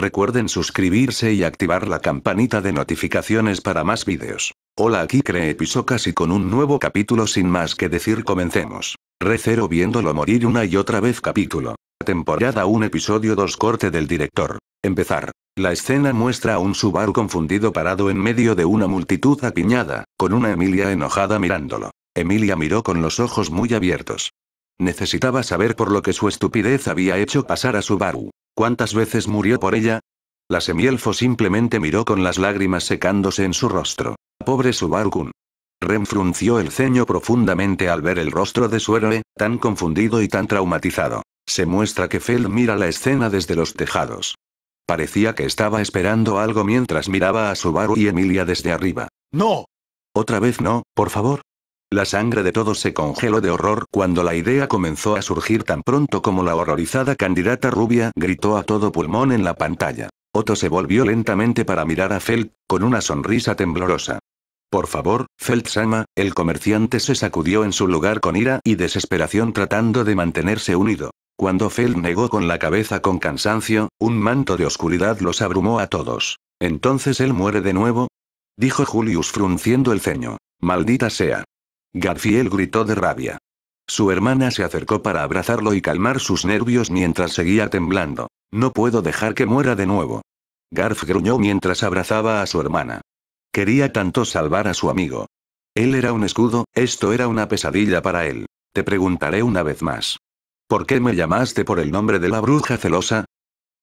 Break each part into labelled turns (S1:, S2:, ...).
S1: Recuerden suscribirse y activar la campanita de notificaciones para más vídeos. Hola aquí Creepisocas y con un nuevo capítulo sin más que decir comencemos. Recero viéndolo morir una y otra vez capítulo. Temporada 1 episodio 2 corte del director. Empezar. La escena muestra a un Subaru confundido parado en medio de una multitud apiñada, con una Emilia enojada mirándolo. Emilia miró con los ojos muy abiertos. Necesitaba saber por lo que su estupidez había hecho pasar a Subaru. ¿Cuántas veces murió por ella? La semielfo simplemente miró con las lágrimas secándose en su rostro. Pobre Subaru-kun. Ren frunció el ceño profundamente al ver el rostro de su héroe, tan confundido y tan traumatizado. Se muestra que Feld mira la escena desde los tejados. Parecía que estaba esperando algo mientras miraba a Subaru y Emilia desde arriba. ¡No! Otra vez no, por favor. La sangre de todos se congeló de horror cuando la idea comenzó a surgir tan pronto como la horrorizada candidata rubia gritó a todo pulmón en la pantalla. Otto se volvió lentamente para mirar a Felt, con una sonrisa temblorosa. Por favor, Feldsama, el comerciante se sacudió en su lugar con ira y desesperación tratando de mantenerse unido. Cuando Feld negó con la cabeza con cansancio, un manto de oscuridad los abrumó a todos. ¿Entonces él muere de nuevo? Dijo Julius frunciendo el ceño. Maldita sea. Garfiel gritó de rabia. Su hermana se acercó para abrazarlo y calmar sus nervios mientras seguía temblando. No puedo dejar que muera de nuevo. Garf gruñó mientras abrazaba a su hermana. Quería tanto salvar a su amigo. Él era un escudo, esto era una pesadilla para él. Te preguntaré una vez más. ¿Por qué me llamaste por el nombre de la bruja celosa?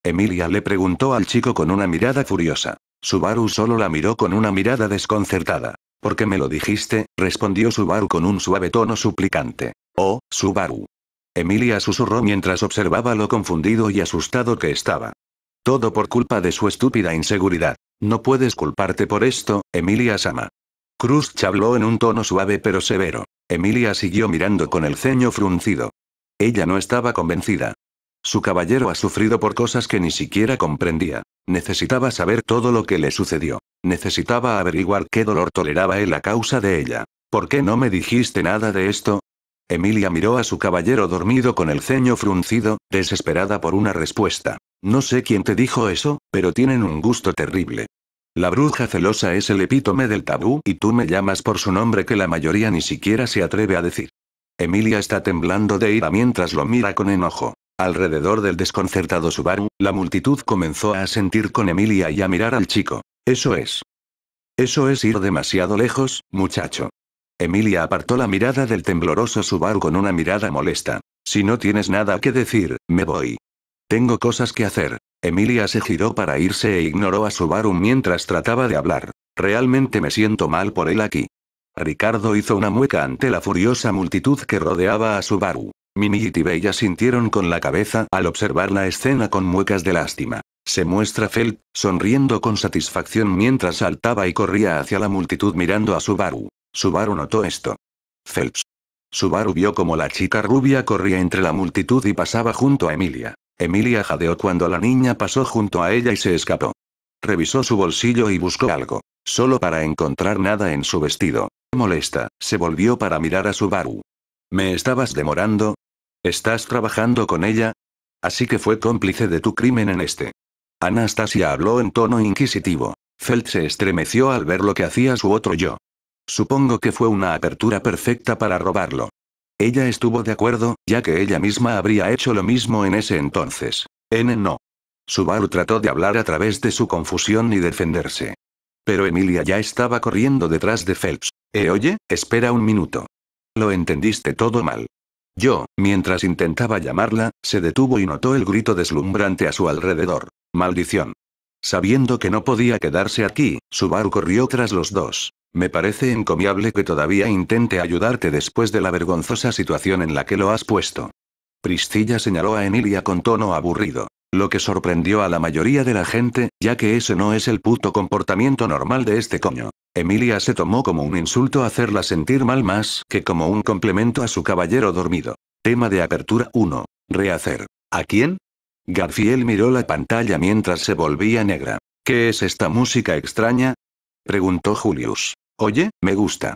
S1: Emilia le preguntó al chico con una mirada furiosa. Subaru solo la miró con una mirada desconcertada qué me lo dijiste, respondió Subaru con un suave tono suplicante. Oh, Subaru. Emilia susurró mientras observaba lo confundido y asustado que estaba. Todo por culpa de su estúpida inseguridad. No puedes culparte por esto, Emilia Sama. Cruz chabló en un tono suave pero severo. Emilia siguió mirando con el ceño fruncido. Ella no estaba convencida. Su caballero ha sufrido por cosas que ni siquiera comprendía. Necesitaba saber todo lo que le sucedió. Necesitaba averiguar qué dolor toleraba él a causa de ella. ¿Por qué no me dijiste nada de esto? Emilia miró a su caballero dormido con el ceño fruncido, desesperada por una respuesta. No sé quién te dijo eso, pero tienen un gusto terrible. La bruja celosa es el epítome del tabú y tú me llamas por su nombre que la mayoría ni siquiera se atreve a decir. Emilia está temblando de ira mientras lo mira con enojo. Alrededor del desconcertado Subaru, la multitud comenzó a sentir con Emilia y a mirar al chico. Eso es. Eso es ir demasiado lejos, muchacho. Emilia apartó la mirada del tembloroso Subaru con una mirada molesta. Si no tienes nada que decir, me voy. Tengo cosas que hacer. Emilia se giró para irse e ignoró a Subaru mientras trataba de hablar. Realmente me siento mal por él aquí. Ricardo hizo una mueca ante la furiosa multitud que rodeaba a Subaru. Mimi y Tibella sintieron con la cabeza al observar la escena con muecas de lástima. Se muestra Felt, sonriendo con satisfacción mientras saltaba y corría hacia la multitud mirando a Subaru. Subaru notó esto. Felt. Subaru vio como la chica rubia corría entre la multitud y pasaba junto a Emilia. Emilia jadeó cuando la niña pasó junto a ella y se escapó. Revisó su bolsillo y buscó algo. Solo para encontrar nada en su vestido. Molesta, se volvió para mirar a Subaru. ¿Me estabas demorando? Estás trabajando con ella. Así que fue cómplice de tu crimen en este. Anastasia habló en tono inquisitivo. Felt se estremeció al ver lo que hacía su otro yo. Supongo que fue una apertura perfecta para robarlo. Ella estuvo de acuerdo, ya que ella misma habría hecho lo mismo en ese entonces. N no. Subaru trató de hablar a través de su confusión y defenderse. Pero Emilia ya estaba corriendo detrás de Phelps. Eh, oye, espera un minuto. Lo entendiste todo mal. Yo, mientras intentaba llamarla, se detuvo y notó el grito deslumbrante a su alrededor. Maldición. Sabiendo que no podía quedarse aquí, su barco corrió tras los dos. Me parece encomiable que todavía intente ayudarte después de la vergonzosa situación en la que lo has puesto. Priscilla señaló a Emilia con tono aburrido. Lo que sorprendió a la mayoría de la gente, ya que ese no es el puto comportamiento normal de este coño. Emilia se tomó como un insulto hacerla sentir mal más que como un complemento a su caballero dormido. Tema de apertura 1. Rehacer. ¿A quién? Garfiel miró la pantalla mientras se volvía negra. ¿Qué es esta música extraña? Preguntó Julius. Oye, me gusta.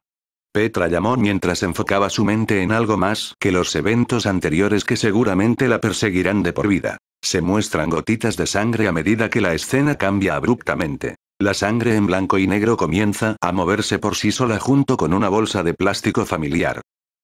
S1: Petra llamó mientras enfocaba su mente en algo más que los eventos anteriores que seguramente la perseguirán de por vida. Se muestran gotitas de sangre a medida que la escena cambia abruptamente. La sangre en blanco y negro comienza a moverse por sí sola junto con una bolsa de plástico familiar.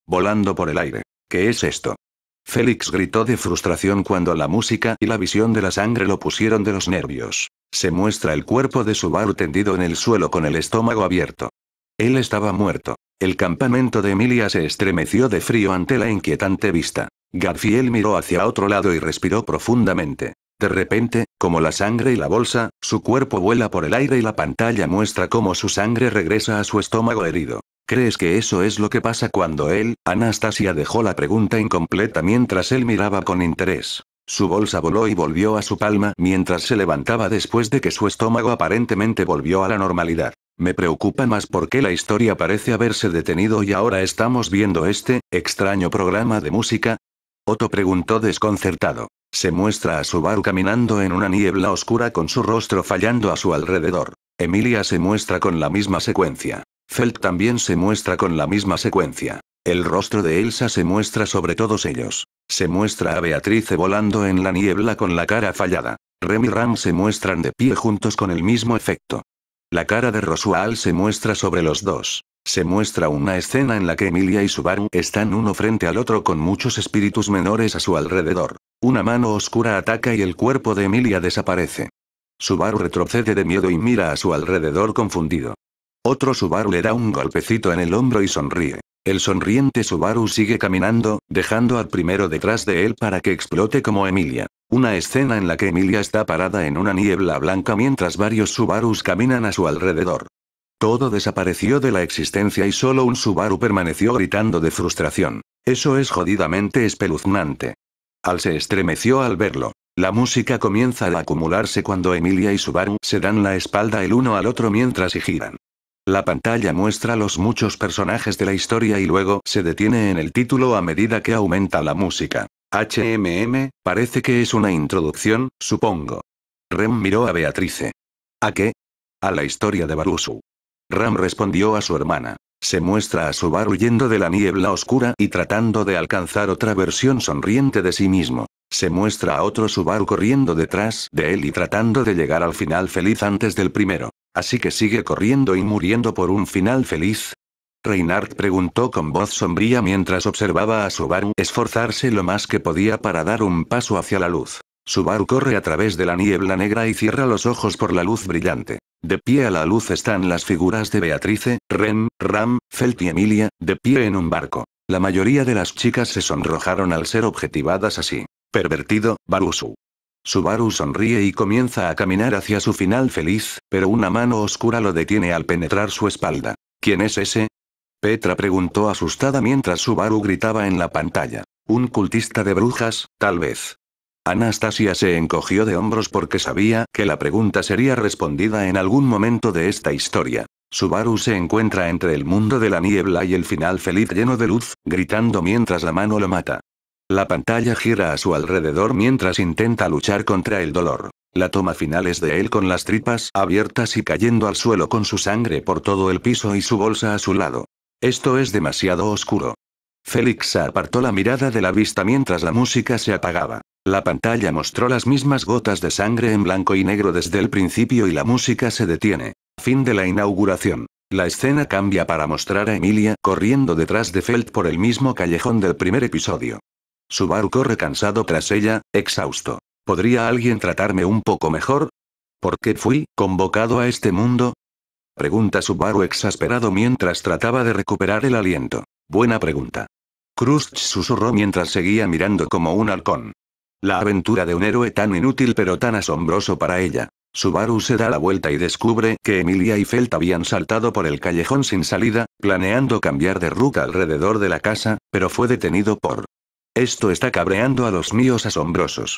S1: Volando por el aire. ¿Qué es esto? Félix gritó de frustración cuando la música y la visión de la sangre lo pusieron de los nervios. Se muestra el cuerpo de Subaru tendido en el suelo con el estómago abierto. Él estaba muerto. El campamento de Emilia se estremeció de frío ante la inquietante vista. Garfiel miró hacia otro lado y respiró profundamente. De repente, como la sangre y la bolsa, su cuerpo vuela por el aire y la pantalla muestra cómo su sangre regresa a su estómago herido. ¿Crees que eso es lo que pasa cuando él, Anastasia dejó la pregunta incompleta mientras él miraba con interés? Su bolsa voló y volvió a su palma mientras se levantaba después de que su estómago aparentemente volvió a la normalidad. Me preocupa más porque la historia parece haberse detenido y ahora estamos viendo este, extraño programa de música. Otto preguntó desconcertado. Se muestra a Subaru caminando en una niebla oscura con su rostro fallando a su alrededor. Emilia se muestra con la misma secuencia. Felt también se muestra con la misma secuencia. El rostro de Elsa se muestra sobre todos ellos. Se muestra a Beatrice volando en la niebla con la cara fallada. Rem y Ram se muestran de pie juntos con el mismo efecto. La cara de Rosual se muestra sobre los dos. Se muestra una escena en la que Emilia y Subaru están uno frente al otro con muchos espíritus menores a su alrededor. Una mano oscura ataca y el cuerpo de Emilia desaparece. Subaru retrocede de miedo y mira a su alrededor confundido. Otro Subaru le da un golpecito en el hombro y sonríe. El sonriente Subaru sigue caminando, dejando al primero detrás de él para que explote como Emilia. Una escena en la que Emilia está parada en una niebla blanca mientras varios Subarus caminan a su alrededor. Todo desapareció de la existencia y solo un Subaru permaneció gritando de frustración. Eso es jodidamente espeluznante. Al se estremeció al verlo. La música comienza a acumularse cuando Emilia y Subaru se dan la espalda el uno al otro mientras se giran. La pantalla muestra los muchos personajes de la historia y luego se detiene en el título a medida que aumenta la música. HMM, parece que es una introducción, supongo. Rem miró a Beatrice. ¿A qué? A la historia de Barusu. Ram respondió a su hermana. Se muestra a bar huyendo de la niebla oscura y tratando de alcanzar otra versión sonriente de sí mismo. Se muestra a otro Subaru corriendo detrás de él y tratando de llegar al final feliz antes del primero. Así que sigue corriendo y muriendo por un final feliz. Reinhardt preguntó con voz sombría mientras observaba a Subaru esforzarse lo más que podía para dar un paso hacia la luz. Subaru corre a través de la niebla negra y cierra los ojos por la luz brillante. De pie a la luz están las figuras de Beatrice, Rem, Ram, Felt y Emilia, de pie en un barco. La mayoría de las chicas se sonrojaron al ser objetivadas así. Pervertido, Barusu. Subaru sonríe y comienza a caminar hacia su final feliz, pero una mano oscura lo detiene al penetrar su espalda. ¿Quién es ese? Petra preguntó asustada mientras Subaru gritaba en la pantalla. Un cultista de brujas, tal vez. Anastasia se encogió de hombros porque sabía que la pregunta sería respondida en algún momento de esta historia. Subaru se encuentra entre el mundo de la niebla y el final feliz lleno de luz, gritando mientras la mano lo mata. La pantalla gira a su alrededor mientras intenta luchar contra el dolor. La toma final es de él con las tripas abiertas y cayendo al suelo con su sangre por todo el piso y su bolsa a su lado. Esto es demasiado oscuro. Félix apartó la mirada de la vista mientras la música se apagaba. La pantalla mostró las mismas gotas de sangre en blanco y negro desde el principio y la música se detiene. Fin de la inauguración. La escena cambia para mostrar a Emilia corriendo detrás de Felt por el mismo callejón del primer episodio. Subaru corre cansado tras ella, exhausto. ¿Podría alguien tratarme un poco mejor? ¿Por qué fui convocado a este mundo? Pregunta Subaru exasperado mientras trataba de recuperar el aliento. Buena pregunta. Cruz susurró mientras seguía mirando como un halcón. La aventura de un héroe tan inútil pero tan asombroso para ella. Subaru se da la vuelta y descubre que Emilia y Felt habían saltado por el callejón sin salida, planeando cambiar de ruta alrededor de la casa, pero fue detenido por esto está cabreando a los míos asombrosos.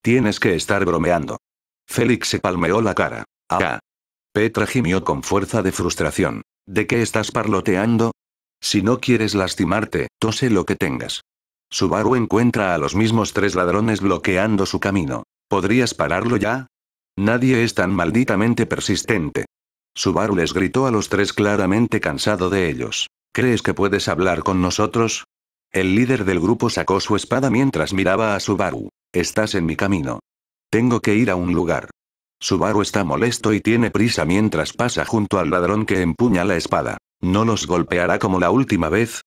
S1: Tienes que estar bromeando. Félix se palmeó la cara. Ah. Petra gimió con fuerza de frustración. ¿De qué estás parloteando? Si no quieres lastimarte, tose lo que tengas. Subaru encuentra a los mismos tres ladrones bloqueando su camino. ¿Podrías pararlo ya? Nadie es tan malditamente persistente. Subaru les gritó a los tres claramente cansado de ellos. ¿Crees que puedes hablar con nosotros? El líder del grupo sacó su espada mientras miraba a Subaru. Estás en mi camino. Tengo que ir a un lugar. Subaru está molesto y tiene prisa mientras pasa junto al ladrón que empuña la espada. ¿No los golpeará como la última vez?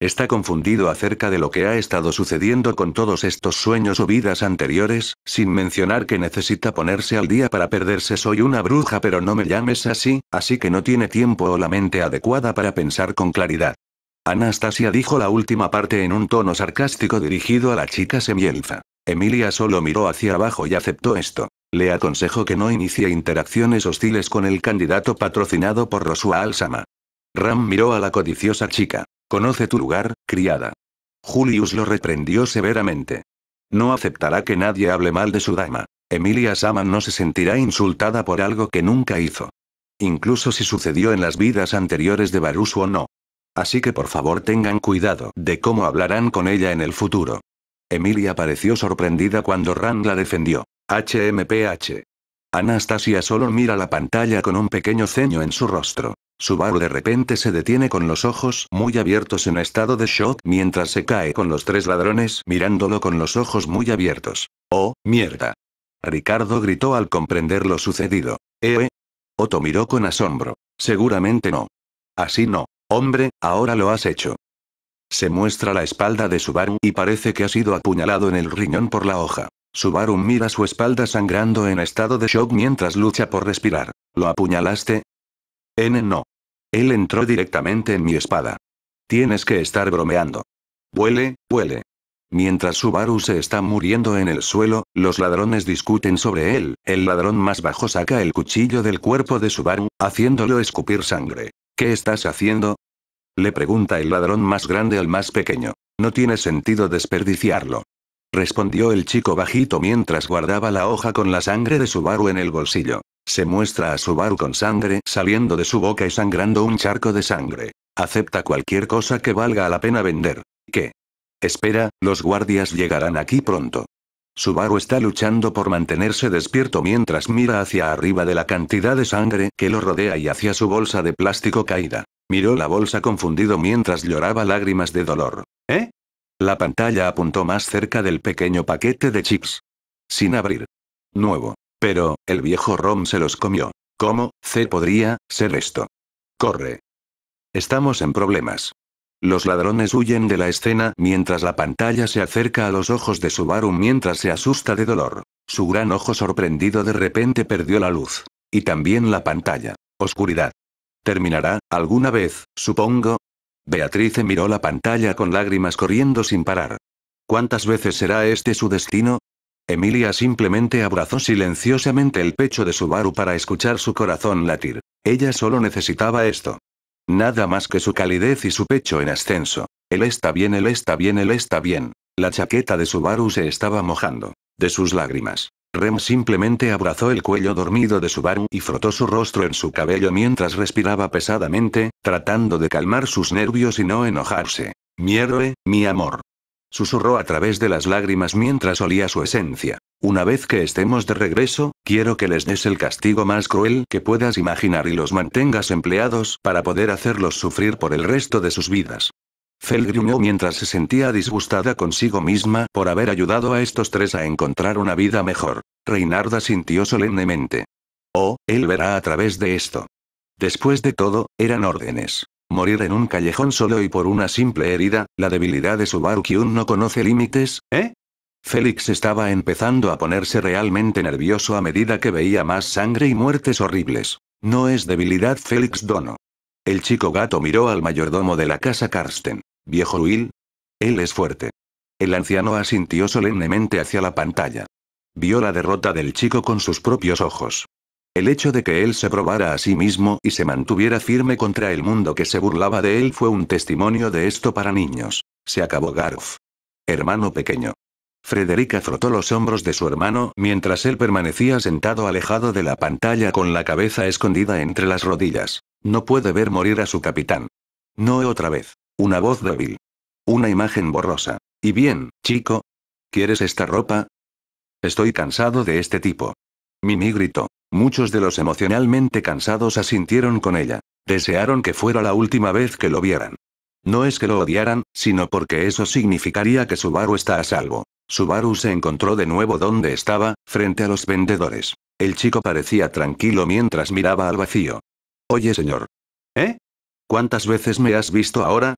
S1: Está confundido acerca de lo que ha estado sucediendo con todos estos sueños o vidas anteriores, sin mencionar que necesita ponerse al día para perderse. Soy una bruja pero no me llames así, así que no tiene tiempo o la mente adecuada para pensar con claridad. Anastasia dijo la última parte en un tono sarcástico dirigido a la chica semielfa. Emilia solo miró hacia abajo y aceptó esto. Le aconsejo que no inicie interacciones hostiles con el candidato patrocinado por Rosua Sama. Ram miró a la codiciosa chica. Conoce tu lugar, criada. Julius lo reprendió severamente. No aceptará que nadie hable mal de su dama. Emilia Sama no se sentirá insultada por algo que nunca hizo. Incluso si sucedió en las vidas anteriores de Barusu o no. Así que por favor tengan cuidado de cómo hablarán con ella en el futuro. Emilia pareció sorprendida cuando Rand la defendió. HMPH. Anastasia solo mira la pantalla con un pequeño ceño en su rostro. Su Subaru de repente se detiene con los ojos muy abiertos en estado de shock mientras se cae con los tres ladrones mirándolo con los ojos muy abiertos. ¡Oh, mierda! Ricardo gritó al comprender lo sucedido. ¿Eh? eh! Otto miró con asombro. Seguramente no. Así no. Hombre, ahora lo has hecho. Se muestra la espalda de Subaru y parece que ha sido apuñalado en el riñón por la hoja. Subaru mira su espalda sangrando en estado de shock mientras lucha por respirar. ¿Lo apuñalaste? N no. Él entró directamente en mi espada. Tienes que estar bromeando. Huele, huele. Mientras Subaru se está muriendo en el suelo, los ladrones discuten sobre él. El ladrón más bajo saca el cuchillo del cuerpo de Subaru, haciéndolo escupir sangre. ¿Qué estás haciendo? Le pregunta el ladrón más grande al más pequeño. No tiene sentido desperdiciarlo. Respondió el chico bajito mientras guardaba la hoja con la sangre de Subaru en el bolsillo. Se muestra a Subaru con sangre saliendo de su boca y sangrando un charco de sangre. Acepta cualquier cosa que valga la pena vender. ¿Qué? Espera, los guardias llegarán aquí pronto. Subaru está luchando por mantenerse despierto mientras mira hacia arriba de la cantidad de sangre que lo rodea y hacia su bolsa de plástico caída. Miró la bolsa confundido mientras lloraba lágrimas de dolor. ¿Eh? La pantalla apuntó más cerca del pequeño paquete de chips. Sin abrir. Nuevo. Pero, el viejo Rom se los comió. ¿Cómo, C podría, ser esto? Corre. Estamos en problemas. Los ladrones huyen de la escena mientras la pantalla se acerca a los ojos de Subaru mientras se asusta de dolor. Su gran ojo sorprendido de repente perdió la luz. Y también la pantalla. Oscuridad. ¿Terminará, alguna vez, supongo? Beatrice miró la pantalla con lágrimas corriendo sin parar. ¿Cuántas veces será este su destino? Emilia simplemente abrazó silenciosamente el pecho de Subaru para escuchar su corazón latir. Ella solo necesitaba esto. Nada más que su calidez y su pecho en ascenso. Él está bien, él está bien, él está bien. La chaqueta de Subaru se estaba mojando. De sus lágrimas. Rem simplemente abrazó el cuello dormido de Subaru y frotó su rostro en su cabello mientras respiraba pesadamente, tratando de calmar sus nervios y no enojarse. Mi héroe, mi amor. Susurró a través de las lágrimas mientras olía su esencia. Una vez que estemos de regreso, quiero que les des el castigo más cruel que puedas imaginar y los mantengas empleados para poder hacerlos sufrir por el resto de sus vidas. Fel mientras se sentía disgustada consigo misma por haber ayudado a estos tres a encontrar una vida mejor. Reinarda sintió solemnemente. Oh, él verá a través de esto. Después de todo, eran órdenes. Morir en un callejón solo y por una simple herida, la debilidad de Subaru Kyun no conoce límites, ¿eh? Félix estaba empezando a ponerse realmente nervioso a medida que veía más sangre y muertes horribles. No es debilidad Félix Dono. El chico gato miró al mayordomo de la casa Karsten. Viejo Will. Él es fuerte. El anciano asintió solemnemente hacia la pantalla. Vio la derrota del chico con sus propios ojos. El hecho de que él se probara a sí mismo y se mantuviera firme contra el mundo que se burlaba de él fue un testimonio de esto para niños. Se acabó Garf. Hermano pequeño. Frederica frotó los hombros de su hermano mientras él permanecía sentado alejado de la pantalla con la cabeza escondida entre las rodillas. No puede ver morir a su capitán. No otra vez. Una voz débil. Una imagen borrosa. Y bien, chico. ¿Quieres esta ropa? Estoy cansado de este tipo. Mimi gritó. Muchos de los emocionalmente cansados asintieron con ella. Desearon que fuera la última vez que lo vieran. No es que lo odiaran, sino porque eso significaría que su Subaru está a salvo. Subaru se encontró de nuevo donde estaba, frente a los vendedores. El chico parecía tranquilo mientras miraba al vacío. Oye señor. ¿Eh? ¿Cuántas veces me has visto ahora?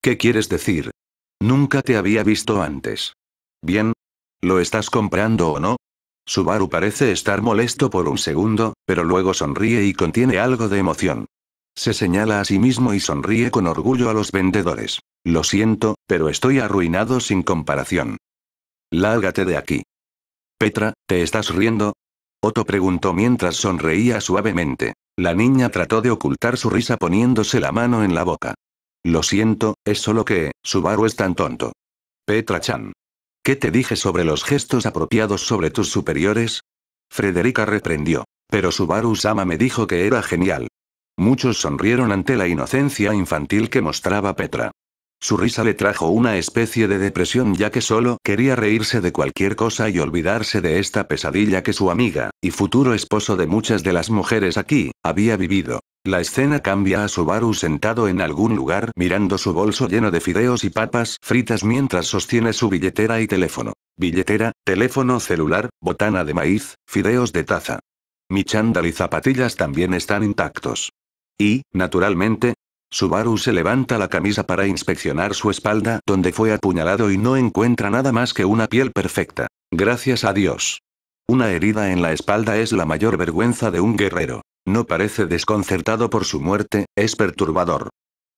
S1: ¿Qué quieres decir? Nunca te había visto antes. Bien. ¿Lo estás comprando o no? Subaru parece estar molesto por un segundo, pero luego sonríe y contiene algo de emoción. Se señala a sí mismo y sonríe con orgullo a los vendedores. Lo siento, pero estoy arruinado sin comparación. Lárgate de aquí. Petra, ¿te estás riendo? Otto preguntó mientras sonreía suavemente. La niña trató de ocultar su risa poniéndose la mano en la boca. Lo siento, es solo que, Subaru es tan tonto. Petra-chan. ¿Qué te dije sobre los gestos apropiados sobre tus superiores? Frederica reprendió. Pero Subaru-sama me dijo que era genial. Muchos sonrieron ante la inocencia infantil que mostraba Petra. Su risa le trajo una especie de depresión ya que solo quería reírse de cualquier cosa y olvidarse de esta pesadilla que su amiga, y futuro esposo de muchas de las mujeres aquí, había vivido. La escena cambia a Subaru sentado en algún lugar mirando su bolso lleno de fideos y papas fritas mientras sostiene su billetera y teléfono. Billetera, teléfono celular, botana de maíz, fideos de taza. Mi chándal y zapatillas también están intactos. Y, naturalmente, Subaru se levanta la camisa para inspeccionar su espalda donde fue apuñalado y no encuentra nada más que una piel perfecta. Gracias a Dios. Una herida en la espalda es la mayor vergüenza de un guerrero. No parece desconcertado por su muerte, es perturbador.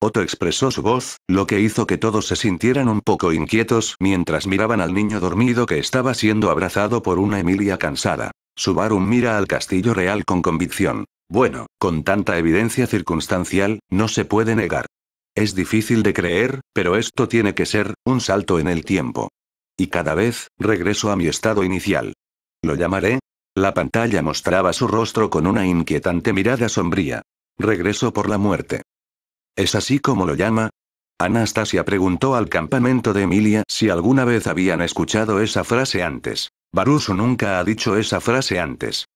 S1: Otto expresó su voz, lo que hizo que todos se sintieran un poco inquietos mientras miraban al niño dormido que estaba siendo abrazado por una Emilia cansada. Subaru mira al castillo real con convicción. Bueno, con tanta evidencia circunstancial, no se puede negar. Es difícil de creer, pero esto tiene que ser, un salto en el tiempo. Y cada vez, regreso a mi estado inicial. ¿Lo llamaré? La pantalla mostraba su rostro con una inquietante mirada sombría. Regreso por la muerte. ¿Es así como lo llama? Anastasia preguntó al campamento de Emilia si alguna vez habían escuchado esa frase antes. Baruso nunca ha dicho esa frase antes.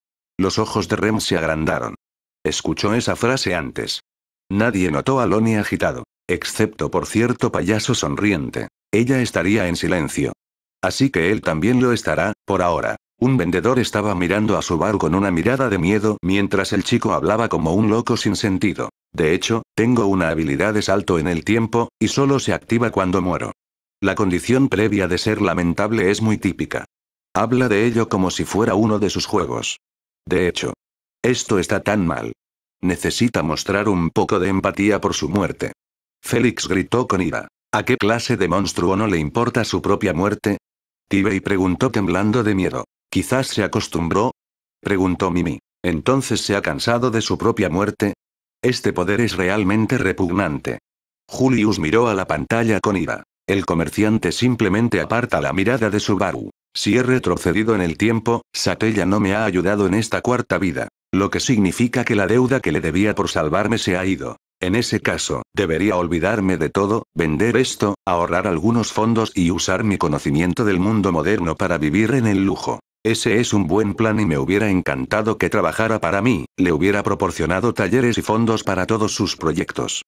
S1: Los ojos de Rem se agrandaron. Escuchó esa frase antes. Nadie notó a Loni agitado, excepto por cierto payaso sonriente. Ella estaría en silencio. Así que él también lo estará, por ahora. Un vendedor estaba mirando a su bar con una mirada de miedo mientras el chico hablaba como un loco sin sentido. De hecho, tengo una habilidad de salto en el tiempo, y solo se activa cuando muero. La condición previa de ser lamentable es muy típica. Habla de ello como si fuera uno de sus juegos. De hecho, esto está tan mal. Necesita mostrar un poco de empatía por su muerte. Félix gritó con ira. ¿A qué clase de monstruo no le importa su propia muerte? Tibey preguntó temblando de miedo. ¿Quizás se acostumbró? Preguntó Mimi. ¿Entonces se ha cansado de su propia muerte? Este poder es realmente repugnante. Julius miró a la pantalla con ira. El comerciante simplemente aparta la mirada de su Subaru. Si he retrocedido en el tiempo, Satella no me ha ayudado en esta cuarta vida. Lo que significa que la deuda que le debía por salvarme se ha ido. En ese caso, debería olvidarme de todo, vender esto, ahorrar algunos fondos y usar mi conocimiento del mundo moderno para vivir en el lujo. Ese es un buen plan y me hubiera encantado que trabajara para mí, le hubiera proporcionado talleres y fondos para todos sus proyectos.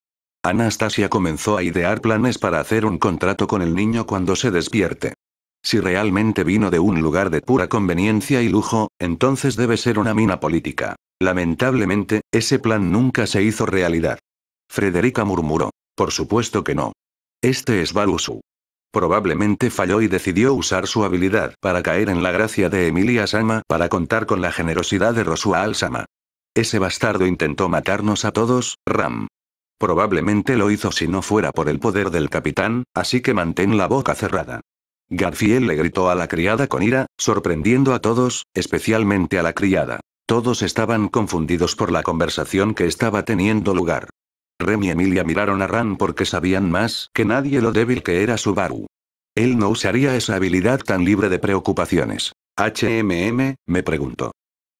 S1: Anastasia comenzó a idear planes para hacer un contrato con el niño cuando se despierte. Si realmente vino de un lugar de pura conveniencia y lujo, entonces debe ser una mina política. Lamentablemente, ese plan nunca se hizo realidad. Frederica murmuró. Por supuesto que no. Este es Balusu. Probablemente falló y decidió usar su habilidad para caer en la gracia de Emilia Sama para contar con la generosidad de Rosua Al-Sama. Ese bastardo intentó matarnos a todos, Ram. Probablemente lo hizo si no fuera por el poder del capitán, así que mantén la boca cerrada. Garfield le gritó a la criada con ira, sorprendiendo a todos, especialmente a la criada. Todos estaban confundidos por la conversación que estaba teniendo lugar. Rem y Emilia miraron a Ram porque sabían más que nadie lo débil que era Subaru. Él no usaría esa habilidad tan libre de preocupaciones. HMM, me preguntó.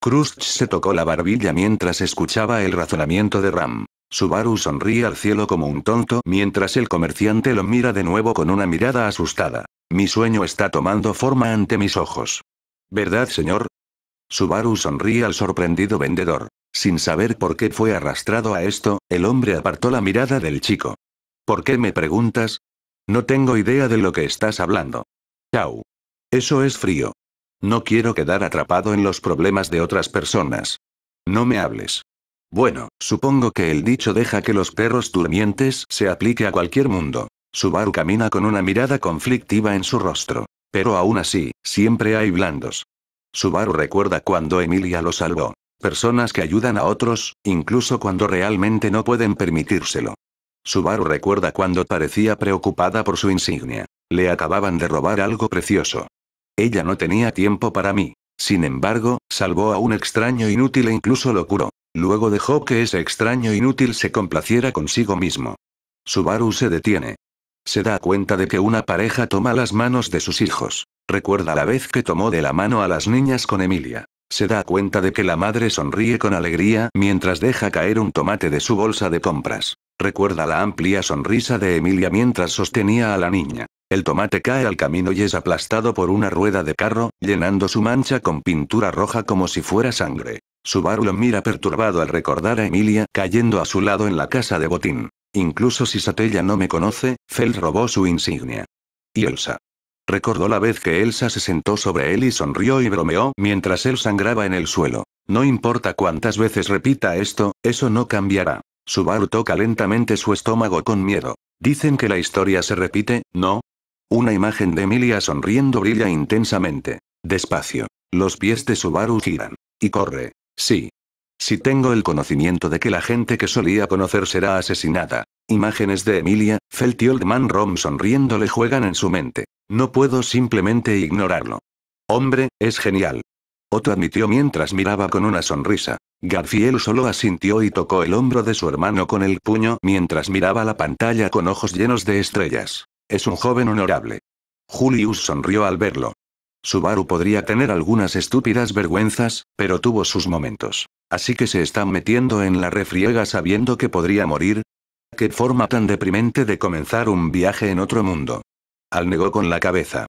S1: Krusch se tocó la barbilla mientras escuchaba el razonamiento de Ram. Subaru sonríe al cielo como un tonto mientras el comerciante lo mira de nuevo con una mirada asustada. Mi sueño está tomando forma ante mis ojos. ¿Verdad, señor? Subaru sonríe al sorprendido vendedor. Sin saber por qué fue arrastrado a esto, el hombre apartó la mirada del chico. ¿Por qué me preguntas? No tengo idea de lo que estás hablando. Chau. Eso es frío. No quiero quedar atrapado en los problemas de otras personas. No me hables. Bueno, supongo que el dicho deja que los perros durmientes se aplique a cualquier mundo. Subaru camina con una mirada conflictiva en su rostro. Pero aún así, siempre hay blandos. Subaru recuerda cuando Emilia lo salvó. Personas que ayudan a otros, incluso cuando realmente no pueden permitírselo. Subaru recuerda cuando parecía preocupada por su insignia. Le acababan de robar algo precioso. Ella no tenía tiempo para mí. Sin embargo, salvó a un extraño inútil e incluso lo curó. Luego dejó que ese extraño inútil se complaciera consigo mismo. Subaru se detiene. Se da cuenta de que una pareja toma las manos de sus hijos. Recuerda la vez que tomó de la mano a las niñas con Emilia. Se da cuenta de que la madre sonríe con alegría mientras deja caer un tomate de su bolsa de compras. Recuerda la amplia sonrisa de Emilia mientras sostenía a la niña. El tomate cae al camino y es aplastado por una rueda de carro, llenando su mancha con pintura roja como si fuera sangre. Subaru lo mira perturbado al recordar a Emilia cayendo a su lado en la casa de Botín. Incluso si Satella no me conoce, Fel robó su insignia. Y Elsa. Recordó la vez que Elsa se sentó sobre él y sonrió y bromeó mientras él sangraba en el suelo. No importa cuántas veces repita esto, eso no cambiará. Subaru toca lentamente su estómago con miedo. Dicen que la historia se repite, ¿no? Una imagen de Emilia sonriendo brilla intensamente. Despacio. Los pies de Subaru giran. Y corre. Sí. Si tengo el conocimiento de que la gente que solía conocer será asesinada. Imágenes de Emilia, Felty Man Rom sonriendo le juegan en su mente. No puedo simplemente ignorarlo. Hombre, es genial. Otto admitió mientras miraba con una sonrisa. Garfiel solo asintió y tocó el hombro de su hermano con el puño mientras miraba la pantalla con ojos llenos de estrellas. Es un joven honorable. Julius sonrió al verlo. Subaru podría tener algunas estúpidas vergüenzas, pero tuvo sus momentos. Así que se están metiendo en la refriega sabiendo que podría morir. Qué forma tan deprimente de comenzar un viaje en otro mundo. Al negó con la cabeza.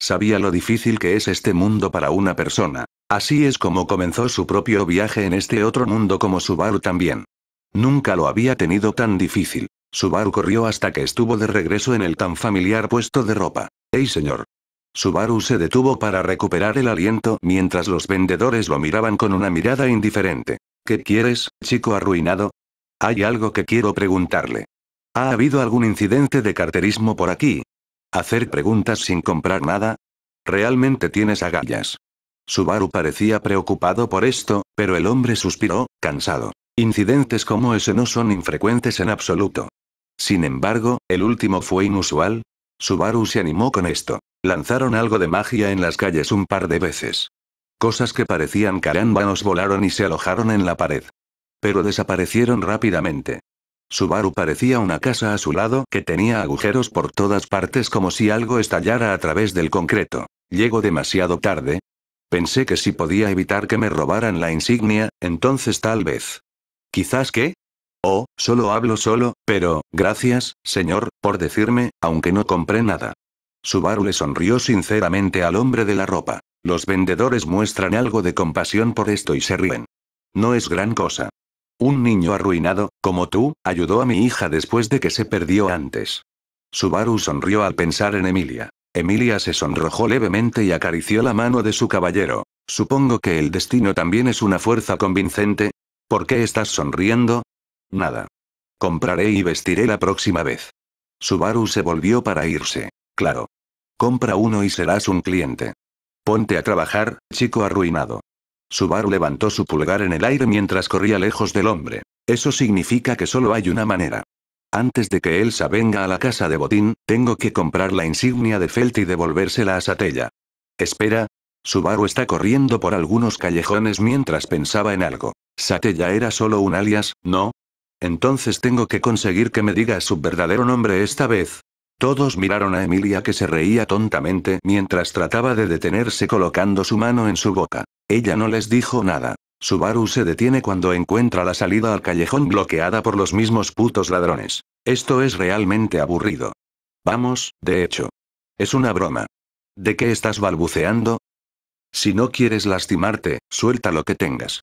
S1: Sabía lo difícil que es este mundo para una persona. Así es como comenzó su propio viaje en este otro mundo como Subaru también. Nunca lo había tenido tan difícil. Subaru corrió hasta que estuvo de regreso en el tan familiar puesto de ropa. ¡Ey señor! Subaru se detuvo para recuperar el aliento mientras los vendedores lo miraban con una mirada indiferente. ¿Qué quieres, chico arruinado? Hay algo que quiero preguntarle. ¿Ha habido algún incidente de carterismo por aquí? ¿Hacer preguntas sin comprar nada? Realmente tienes agallas. Subaru parecía preocupado por esto, pero el hombre suspiró, cansado. Incidentes como ese no son infrecuentes en absoluto. Sin embargo, el último fue inusual. Subaru se animó con esto. Lanzaron algo de magia en las calles un par de veces. Cosas que parecían carámbanos volaron y se alojaron en la pared. Pero desaparecieron rápidamente. Subaru parecía una casa a su lado que tenía agujeros por todas partes como si algo estallara a través del concreto. Llego demasiado tarde. Pensé que si podía evitar que me robaran la insignia, entonces tal vez. Quizás que, Oh, solo hablo solo, pero, gracias, señor, por decirme, aunque no compré nada. Subaru le sonrió sinceramente al hombre de la ropa. Los vendedores muestran algo de compasión por esto y se ríen. No es gran cosa. Un niño arruinado, como tú, ayudó a mi hija después de que se perdió antes. Subaru sonrió al pensar en Emilia. Emilia se sonrojó levemente y acarició la mano de su caballero. Supongo que el destino también es una fuerza convincente. ¿Por qué estás sonriendo? Nada. Compraré y vestiré la próxima vez. Subaru se volvió para irse claro. Compra uno y serás un cliente. Ponte a trabajar, chico arruinado. Subaru levantó su pulgar en el aire mientras corría lejos del hombre. Eso significa que solo hay una manera. Antes de que Elsa venga a la casa de Botín, tengo que comprar la insignia de Felt y devolvérsela a Satella. Espera. Subaru está corriendo por algunos callejones mientras pensaba en algo. Satella era solo un alias, ¿no? Entonces tengo que conseguir que me diga su verdadero nombre esta vez, todos miraron a Emilia que se reía tontamente mientras trataba de detenerse colocando su mano en su boca. Ella no les dijo nada. Subaru se detiene cuando encuentra la salida al callejón bloqueada por los mismos putos ladrones. Esto es realmente aburrido. Vamos, de hecho. Es una broma. ¿De qué estás balbuceando? Si no quieres lastimarte, suelta lo que tengas.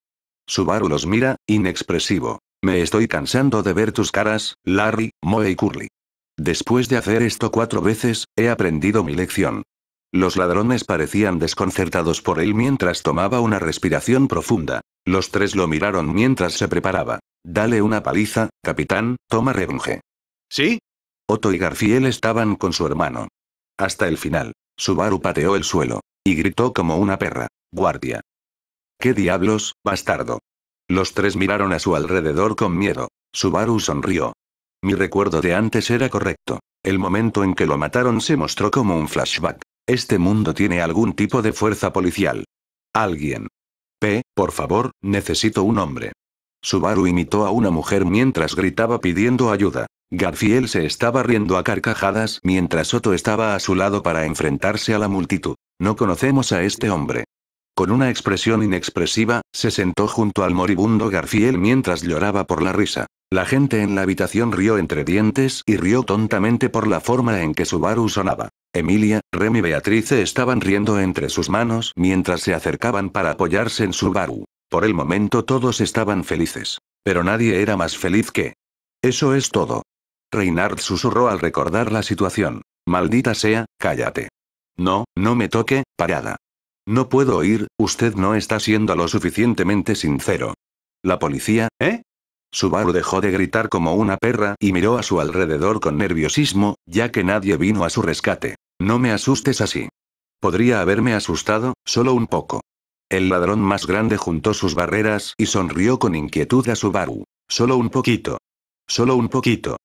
S1: Subaru los mira, inexpresivo. Me estoy cansando de ver tus caras, Larry, Moe y Curly. Después de hacer esto cuatro veces, he aprendido mi lección. Los ladrones parecían desconcertados por él mientras tomaba una respiración profunda. Los tres lo miraron mientras se preparaba. Dale una paliza, capitán, toma reunge. ¿Sí? Otto y Garfiel estaban con su hermano. Hasta el final. Subaru pateó el suelo. Y gritó como una perra. Guardia. ¿Qué diablos, bastardo? Los tres miraron a su alrededor con miedo. Subaru sonrió. Mi recuerdo de antes era correcto. El momento en que lo mataron se mostró como un flashback. Este mundo tiene algún tipo de fuerza policial. Alguien. P, por favor, necesito un hombre. Subaru imitó a una mujer mientras gritaba pidiendo ayuda. Garfiel se estaba riendo a carcajadas mientras Soto estaba a su lado para enfrentarse a la multitud. No conocemos a este hombre. Con una expresión inexpresiva, se sentó junto al moribundo Garfiel mientras lloraba por la risa. La gente en la habitación rió entre dientes y rió tontamente por la forma en que Subaru sonaba. Emilia, Rem y Beatrice estaban riendo entre sus manos mientras se acercaban para apoyarse en Subaru. Por el momento todos estaban felices. Pero nadie era más feliz que... Eso es todo. Reinhard susurró al recordar la situación. Maldita sea, cállate. No, no me toque, parada. No puedo oír, usted no está siendo lo suficientemente sincero. La policía, ¿eh? Subaru dejó de gritar como una perra y miró a su alrededor con nerviosismo, ya que nadie vino a su rescate. No me asustes así. Podría haberme asustado, solo un poco. El ladrón más grande juntó sus barreras y sonrió con inquietud a Subaru. Solo un poquito. Solo un poquito.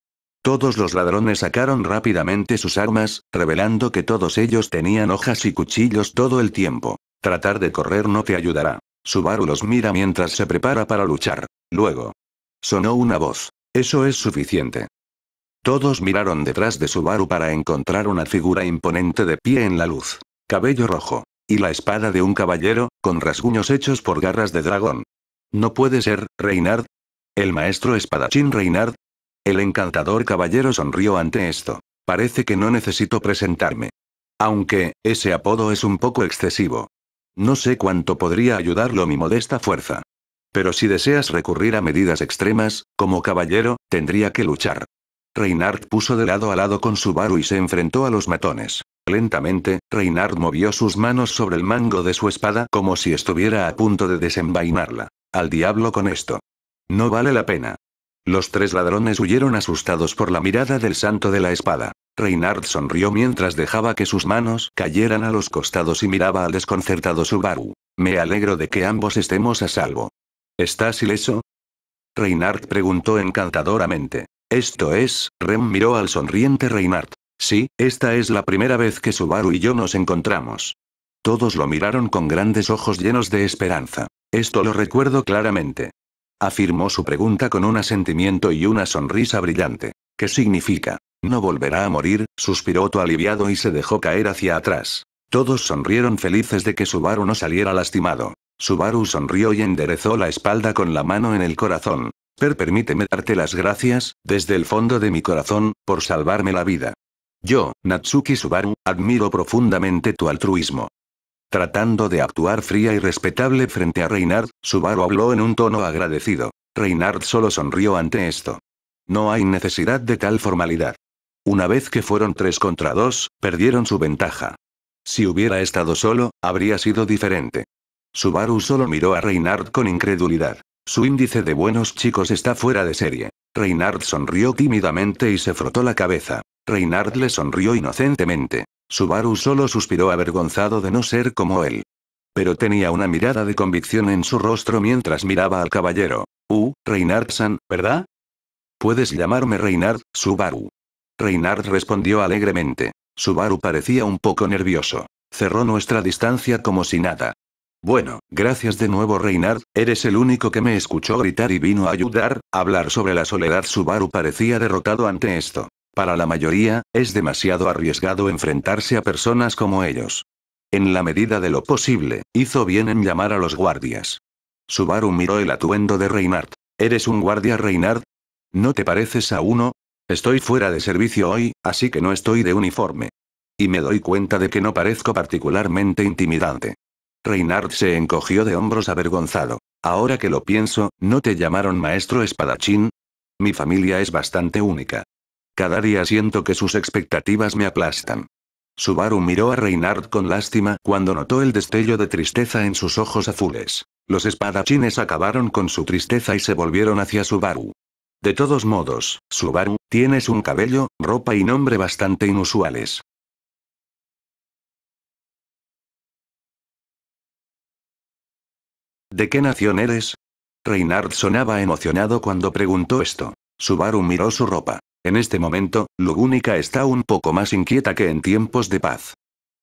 S1: Todos los ladrones sacaron rápidamente sus armas, revelando que todos ellos tenían hojas y cuchillos todo el tiempo. Tratar de correr no te ayudará. Subaru los mira mientras se prepara para luchar. Luego, Sonó una voz. Eso es suficiente. Todos miraron detrás de Subaru para encontrar una figura imponente de pie en la luz. Cabello rojo. Y la espada de un caballero, con rasguños hechos por garras de dragón. No puede ser, Reynard. El maestro espadachín Reynard. El encantador caballero sonrió ante esto. Parece que no necesito presentarme. Aunque, ese apodo es un poco excesivo. No sé cuánto podría ayudarlo mi modesta fuerza. Pero si deseas recurrir a medidas extremas, como caballero, tendría que luchar. Reinhardt puso de lado a lado con su Subaru y se enfrentó a los matones. Lentamente, Reinhardt movió sus manos sobre el mango de su espada como si estuviera a punto de desenvainarla. Al diablo con esto. No vale la pena. Los tres ladrones huyeron asustados por la mirada del santo de la espada. Reinhardt sonrió mientras dejaba que sus manos cayeran a los costados y miraba al desconcertado Subaru. Me alegro de que ambos estemos a salvo. ¿Estás ileso? Reinhardt preguntó encantadoramente. Esto es, Rem miró al sonriente Reinhardt. Sí, esta es la primera vez que Subaru y yo nos encontramos. Todos lo miraron con grandes ojos llenos de esperanza. Esto lo recuerdo claramente. Afirmó su pregunta con un asentimiento y una sonrisa brillante. ¿Qué significa? No volverá a morir, suspiró tu aliviado y se dejó caer hacia atrás. Todos sonrieron felices de que Subaru no saliera lastimado. Subaru sonrió y enderezó la espalda con la mano en el corazón. Per, permíteme darte las gracias, desde el fondo de mi corazón, por salvarme la vida. Yo, Natsuki Subaru, admiro profundamente tu altruismo. Tratando de actuar fría y respetable frente a Reynard, Subaru habló en un tono agradecido. Reynard solo sonrió ante esto. No hay necesidad de tal formalidad. Una vez que fueron tres contra dos, perdieron su ventaja. Si hubiera estado solo, habría sido diferente. Subaru solo miró a Reinhardt con incredulidad. Su índice de buenos chicos está fuera de serie. Reinhardt sonrió tímidamente y se frotó la cabeza. Reinhardt le sonrió inocentemente. Subaru solo suspiró avergonzado de no ser como él. Pero tenía una mirada de convicción en su rostro mientras miraba al caballero. Uh, Reinhardt-san, ¿verdad? Puedes llamarme Reinhardt, Subaru. Reinhardt respondió alegremente. Subaru parecía un poco nervioso. Cerró nuestra distancia como si nada. Bueno, gracias de nuevo Reinhard, eres el único que me escuchó gritar y vino a ayudar, hablar sobre la soledad Subaru parecía derrotado ante esto. Para la mayoría, es demasiado arriesgado enfrentarse a personas como ellos. En la medida de lo posible, hizo bien en llamar a los guardias. Subaru miró el atuendo de Reinhard. ¿Eres un guardia Reinhard? ¿No te pareces a uno? Estoy fuera de servicio hoy, así que no estoy de uniforme. Y me doy cuenta de que no parezco particularmente intimidante. Reinhard se encogió de hombros avergonzado. Ahora que lo pienso, ¿no te llamaron maestro espadachín? Mi familia es bastante única. Cada día siento que sus expectativas me aplastan. Subaru miró a Reinhard con lástima cuando notó el destello de tristeza en sus ojos azules. Los espadachines acabaron con su tristeza y se volvieron hacia Subaru. De todos modos, Subaru, tienes un cabello, ropa y nombre bastante inusuales. ¿De qué nación eres? Reinhard sonaba emocionado cuando preguntó esto. Subaru miró su ropa. En este momento, Lugúnica está un poco más inquieta que en tiempos de paz.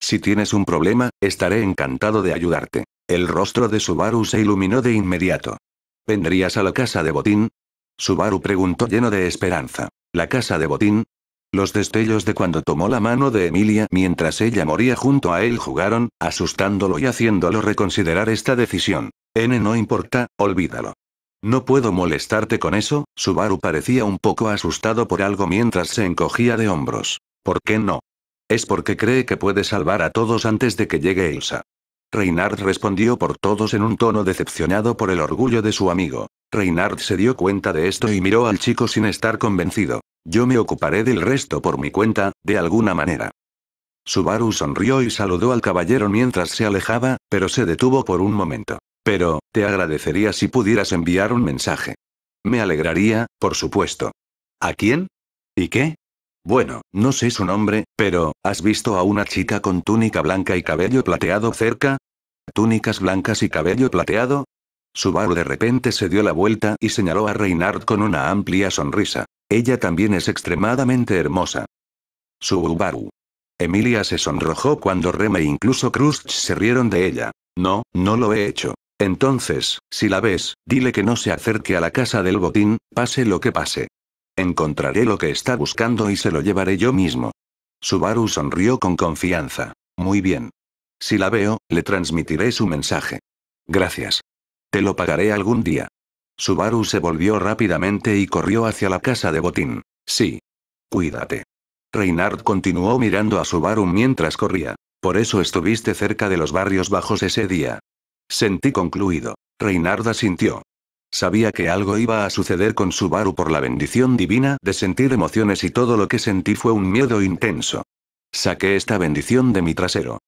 S1: Si tienes un problema, estaré encantado de ayudarte. El rostro de Subaru se iluminó de inmediato. ¿Vendrías a la casa de Botín? Subaru preguntó lleno de esperanza. ¿La casa de Botín? Los destellos de cuando tomó la mano de Emilia mientras ella moría junto a él jugaron, asustándolo y haciéndolo reconsiderar esta decisión. N no importa, olvídalo. No puedo molestarte con eso, Subaru parecía un poco asustado por algo mientras se encogía de hombros. ¿Por qué no? Es porque cree que puede salvar a todos antes de que llegue Elsa. reynard respondió por todos en un tono decepcionado por el orgullo de su amigo. reynard se dio cuenta de esto y miró al chico sin estar convencido. Yo me ocuparé del resto por mi cuenta, de alguna manera. Subaru sonrió y saludó al caballero mientras se alejaba, pero se detuvo por un momento. Pero, te agradecería si pudieras enviar un mensaje. Me alegraría, por supuesto. ¿A quién? ¿Y qué? Bueno, no sé su nombre, pero, ¿has visto a una chica con túnica blanca y cabello plateado cerca? ¿Túnicas blancas y cabello plateado? Subaru de repente se dio la vuelta y señaló a Reinhardt con una amplia sonrisa. Ella también es extremadamente hermosa. Subaru. Emilia se sonrojó cuando Rem e incluso Krusch se rieron de ella. No, no lo he hecho. Entonces, si la ves, dile que no se acerque a la casa del botín, pase lo que pase. Encontraré lo que está buscando y se lo llevaré yo mismo. Subaru sonrió con confianza. Muy bien. Si la veo, le transmitiré su mensaje. Gracias. Te lo pagaré algún día. Subaru se volvió rápidamente y corrió hacia la casa de Botín. Sí. Cuídate. Reinhard continuó mirando a Subaru mientras corría. Por eso estuviste cerca de los barrios bajos ese día. Sentí concluido. Reinarda sintió. Sabía que algo iba a suceder con Subaru por la bendición divina de sentir emociones y todo lo que sentí fue un miedo intenso. Saqué esta bendición de mi trasero.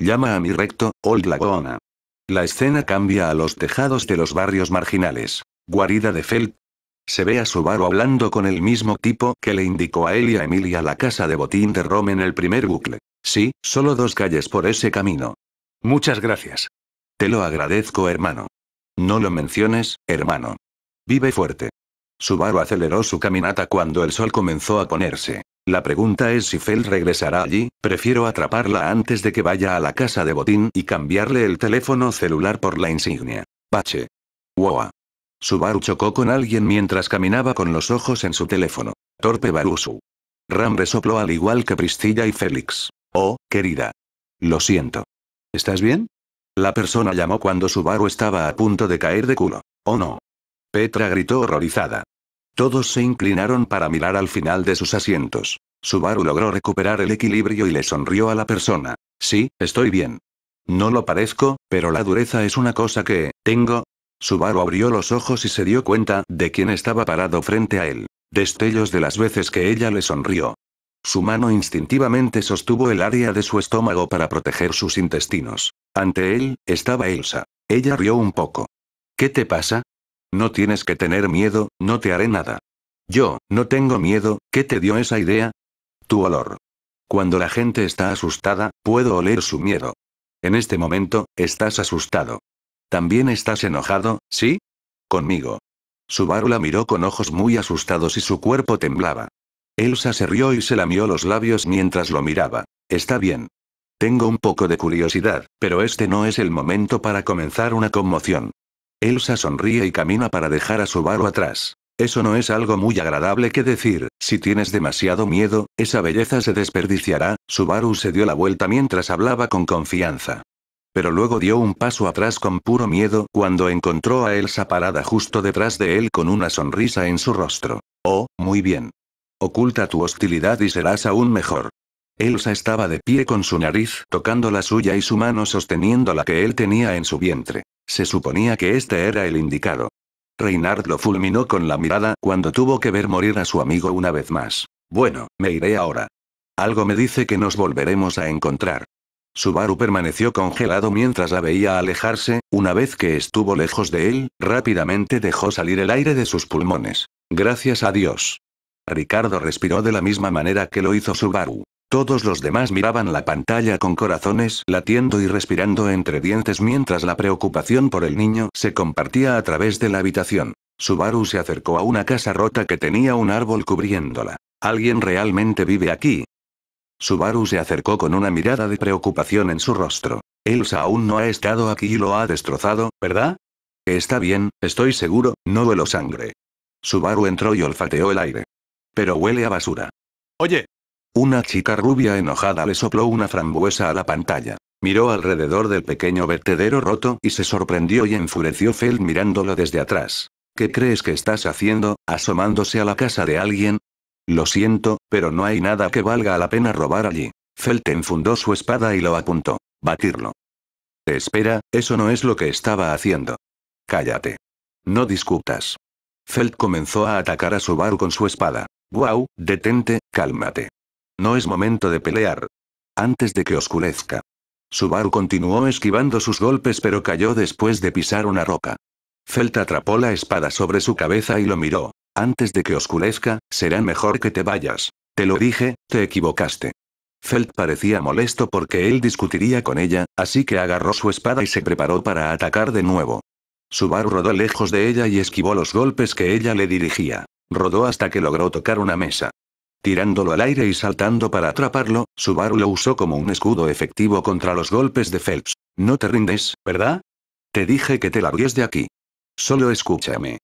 S1: Llama a mi recto, Old Lagona. La escena cambia a los tejados de los barrios marginales. Guarida de Felt. Se ve a Subaru hablando con el mismo tipo que le indicó a él y a Emilia la casa de botín de Rome en el primer bucle. Sí, solo dos calles por ese camino. Muchas gracias. Te lo agradezco, hermano. No lo menciones, hermano. Vive fuerte. Subaru aceleró su caminata cuando el sol comenzó a ponerse. La pregunta es si Fel regresará allí, prefiero atraparla antes de que vaya a la casa de Botín y cambiarle el teléfono celular por la insignia. Pache. Wow. Subaru chocó con alguien mientras caminaba con los ojos en su teléfono. Torpe Barusu. Ram resopló al igual que Pristilla y Félix. Oh, querida. Lo siento. ¿Estás bien? La persona llamó cuando Subaru estaba a punto de caer de culo. ¡Oh no! Petra gritó horrorizada. Todos se inclinaron para mirar al final de sus asientos. Subaru logró recuperar el equilibrio y le sonrió a la persona. Sí, estoy bien. No lo parezco, pero la dureza es una cosa que, tengo. Subaru abrió los ojos y se dio cuenta de quién estaba parado frente a él. Destellos de las veces que ella le sonrió. Su mano instintivamente sostuvo el área de su estómago para proteger sus intestinos. Ante él, estaba Elsa. Ella rió un poco. ¿Qué te pasa? No tienes que tener miedo, no te haré nada. Yo, no tengo miedo, ¿qué te dio esa idea? Tu olor. Cuando la gente está asustada, puedo oler su miedo. En este momento, estás asustado. También estás enojado, ¿sí? Conmigo. Subaru la miró con ojos muy asustados y su cuerpo temblaba. Elsa se rió y se lamió los labios mientras lo miraba. Está bien. Tengo un poco de curiosidad, pero este no es el momento para comenzar una conmoción. Elsa sonríe y camina para dejar a Subaru atrás. Eso no es algo muy agradable que decir, si tienes demasiado miedo, esa belleza se desperdiciará, Subaru se dio la vuelta mientras hablaba con confianza. Pero luego dio un paso atrás con puro miedo cuando encontró a Elsa parada justo detrás de él con una sonrisa en su rostro. Oh, muy bien. Oculta tu hostilidad y serás aún mejor. Elsa estaba de pie con su nariz tocando la suya y su mano sosteniendo la que él tenía en su vientre. Se suponía que este era el indicado. Reinhard lo fulminó con la mirada cuando tuvo que ver morir a su amigo una vez más. Bueno, me iré ahora. Algo me dice que nos volveremos a encontrar. Subaru permaneció congelado mientras la veía alejarse, una vez que estuvo lejos de él, rápidamente dejó salir el aire de sus pulmones. Gracias a Dios. Ricardo respiró de la misma manera que lo hizo Subaru. Todos los demás miraban la pantalla con corazones latiendo y respirando entre dientes mientras la preocupación por el niño se compartía a través de la habitación. Subaru se acercó a una casa rota que tenía un árbol cubriéndola. ¿Alguien realmente vive aquí? Subaru se acercó con una mirada de preocupación en su rostro. Elsa aún no ha estado aquí y lo ha destrozado, ¿verdad? Está bien, estoy seguro, no duelo sangre. Subaru entró y olfateó el aire. Pero huele a basura. Oye. Una chica rubia enojada le sopló una frambuesa a la pantalla. Miró alrededor del pequeño vertedero roto y se sorprendió y enfureció Feld mirándolo desde atrás. ¿Qué crees que estás haciendo, asomándose a la casa de alguien? Lo siento, pero no hay nada que valga la pena robar allí. Felt enfundó su espada y lo apuntó. Batirlo. Te espera, eso no es lo que estaba haciendo. Cállate. No discutas. Felt comenzó a atacar a su bar con su espada. Wow, detente, cálmate. No es momento de pelear. Antes de que oscurezca. Subaru continuó esquivando sus golpes pero cayó después de pisar una roca. Felt atrapó la espada sobre su cabeza y lo miró. Antes de que oscurezca, será mejor que te vayas. Te lo dije, te equivocaste. Felt parecía molesto porque él discutiría con ella, así que agarró su espada y se preparó para atacar de nuevo. Subaru rodó lejos de ella y esquivó los golpes que ella le dirigía. Rodó hasta que logró tocar una mesa. Tirándolo al aire y saltando para atraparlo, Subaru lo usó como un escudo efectivo contra los golpes de Phelps. No te rindes, ¿verdad? Te dije que te largues de aquí. Solo escúchame.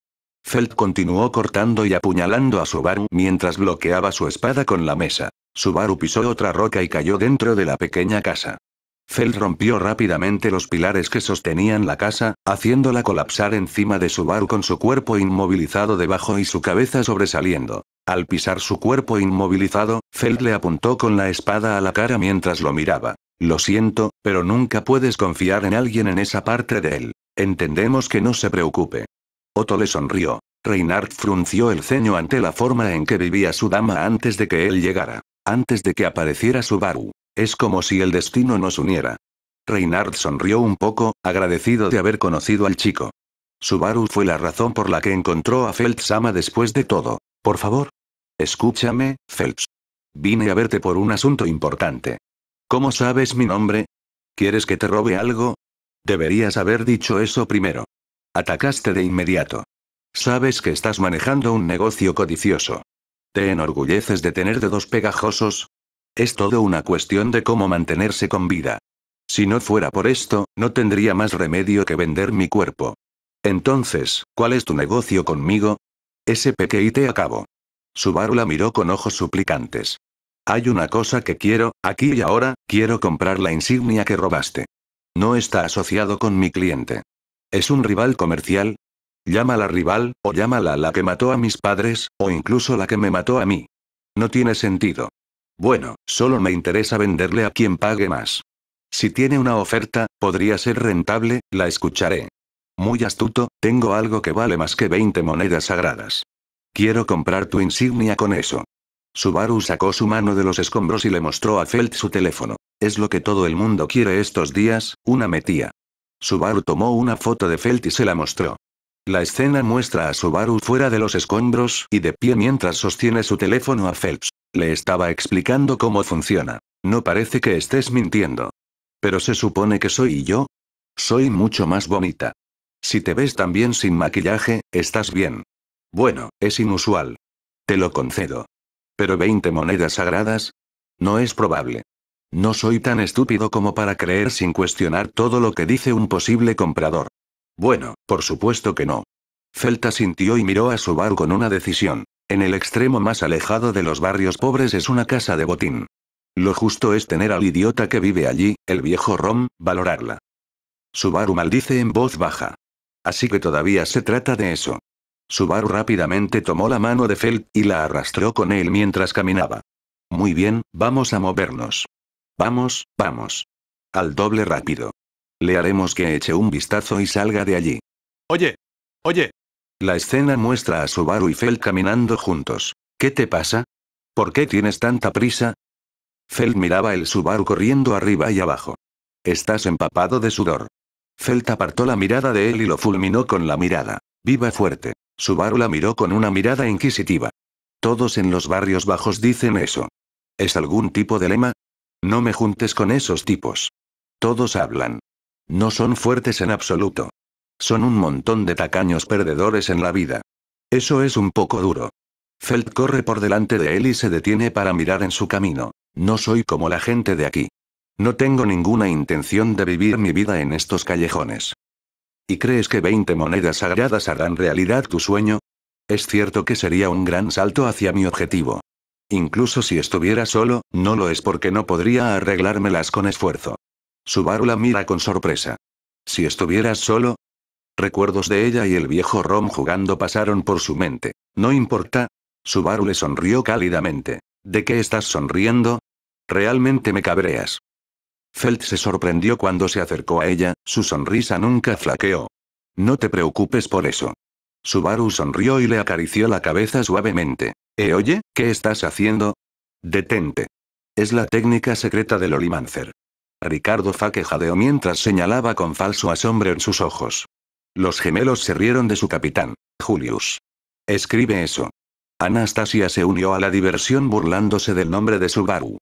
S1: Felt continuó cortando y apuñalando a Subaru mientras bloqueaba su espada con la mesa. Subaru pisó otra roca y cayó dentro de la pequeña casa. Feld rompió rápidamente los pilares que sostenían la casa, haciéndola colapsar encima de Subaru con su cuerpo inmovilizado debajo y su cabeza sobresaliendo. Al pisar su cuerpo inmovilizado, Feld le apuntó con la espada a la cara mientras lo miraba. Lo siento, pero nunca puedes confiar en alguien en esa parte de él. Entendemos que no se preocupe. Otto le sonrió. Reinhardt frunció el ceño ante la forma en que vivía su dama antes de que él llegara. Antes de que apareciera Subaru. Es como si el destino nos uniera. Reinhard sonrió un poco, agradecido de haber conocido al chico. Subaru fue la razón por la que encontró a Phelps después de todo. Por favor. Escúchame, Phelps. Vine a verte por un asunto importante. ¿Cómo sabes mi nombre? ¿Quieres que te robe algo? Deberías haber dicho eso primero. Atacaste de inmediato. Sabes que estás manejando un negocio codicioso. Te enorgulleces de tener dedos pegajosos, es todo una cuestión de cómo mantenerse con vida. Si no fuera por esto, no tendría más remedio que vender mi cuerpo. Entonces, ¿cuál es tu negocio conmigo? Ese que te acabo. Subaru la miró con ojos suplicantes. Hay una cosa que quiero, aquí y ahora, quiero comprar la insignia que robaste. No está asociado con mi cliente. ¿Es un rival comercial? Llámala rival, o llámala la que mató a mis padres, o incluso la que me mató a mí. No tiene sentido. Bueno, solo me interesa venderle a quien pague más. Si tiene una oferta, podría ser rentable, la escucharé. Muy astuto, tengo algo que vale más que 20 monedas sagradas. Quiero comprar tu insignia con eso. Subaru sacó su mano de los escombros y le mostró a Felt su teléfono. Es lo que todo el mundo quiere estos días, una metía. Subaru tomó una foto de Felt y se la mostró. La escena muestra a Subaru fuera de los escombros y de pie mientras sostiene su teléfono a Phelps. Le estaba explicando cómo funciona. No parece que estés mintiendo. Pero se supone que soy yo. Soy mucho más bonita. Si te ves también sin maquillaje, estás bien. Bueno, es inusual. Te lo concedo. Pero 20 monedas sagradas? No es probable. No soy tan estúpido como para creer sin cuestionar todo lo que dice un posible comprador. Bueno, por supuesto que no. Celta sintió y miró a su bar con una decisión. En el extremo más alejado de los barrios pobres es una casa de botín. Lo justo es tener al idiota que vive allí, el viejo Rom, valorarla. Subaru maldice en voz baja. Así que todavía se trata de eso. Subaru rápidamente tomó la mano de Felt y la arrastró con él mientras caminaba. Muy bien, vamos a movernos. Vamos, vamos. Al doble rápido. Le haremos que eche un vistazo y salga de allí. Oye. Oye, la escena muestra a Subaru y Felt caminando juntos. ¿Qué te pasa? ¿Por qué tienes tanta prisa? Felt miraba el Subaru corriendo arriba y abajo. Estás empapado de sudor. Felt apartó la mirada de él y lo fulminó con la mirada. Viva fuerte. Subaru la miró con una mirada inquisitiva. Todos en los barrios bajos dicen eso. ¿Es algún tipo de lema? No me juntes con esos tipos. Todos hablan. No son fuertes en absoluto. Son un montón de tacaños perdedores en la vida. Eso es un poco duro. Felt corre por delante de él y se detiene para mirar en su camino. No soy como la gente de aquí. No tengo ninguna intención de vivir mi vida en estos callejones. ¿Y crees que 20 monedas sagradas harán realidad tu sueño? Es cierto que sería un gran salto hacia mi objetivo. Incluso si estuviera solo, no lo es porque no podría arreglármelas con esfuerzo. Subaru la mira con sorpresa. Si estuvieras solo, Recuerdos de ella y el viejo Rom jugando pasaron por su mente. No importa. Subaru le sonrió cálidamente. ¿De qué estás sonriendo? Realmente me cabreas. Felt se sorprendió cuando se acercó a ella, su sonrisa nunca flaqueó. No te preocupes por eso. Subaru sonrió y le acarició la cabeza suavemente. ¿Eh oye, qué estás haciendo? Detente. Es la técnica secreta del Olimancer. Ricardo Faque jadeó mientras señalaba con falso asombro en sus ojos. Los gemelos se rieron de su capitán, Julius. Escribe eso. Anastasia se unió a la diversión burlándose del nombre de Subaru.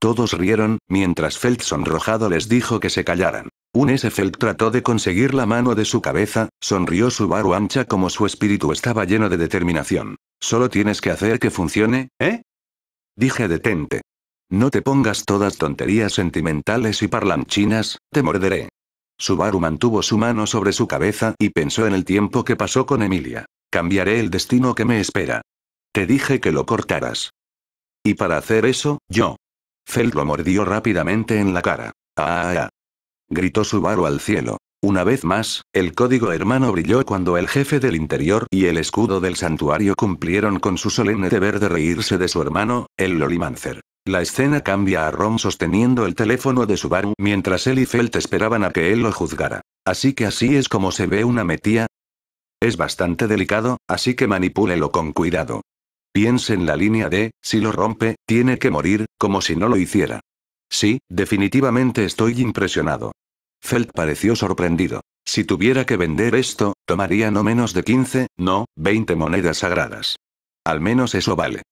S1: Todos rieron, mientras Felt sonrojado les dijo que se callaran. Un S. Felt trató de conseguir la mano de su cabeza, sonrió Subaru ancha como su espíritu estaba lleno de determinación. Solo tienes que hacer que funcione, ¿eh? Dije detente. No te pongas todas tonterías sentimentales y parlanchinas, te morderé. Subaru mantuvo su mano sobre su cabeza y pensó en el tiempo que pasó con Emilia. Cambiaré el destino que me espera. Te dije que lo cortaras. Y para hacer eso, yo. Feld lo mordió rápidamente en la cara. ¡Ah! ah! ah. Gritó Subaru al cielo. Una vez más, el código hermano brilló cuando el jefe del interior y el escudo del santuario cumplieron con su solemne deber de reírse de su hermano, el Lolimancer. La escena cambia a Ron sosteniendo el teléfono de su Subaru mientras él y Felt esperaban a que él lo juzgara. Así que así es como se ve una metía. Es bastante delicado, así que manipúlelo con cuidado. Piense en la línea de, si lo rompe, tiene que morir, como si no lo hiciera. Sí, definitivamente estoy impresionado. Felt pareció sorprendido. Si tuviera que vender esto, tomaría no menos de 15, no, 20 monedas sagradas. Al menos eso vale.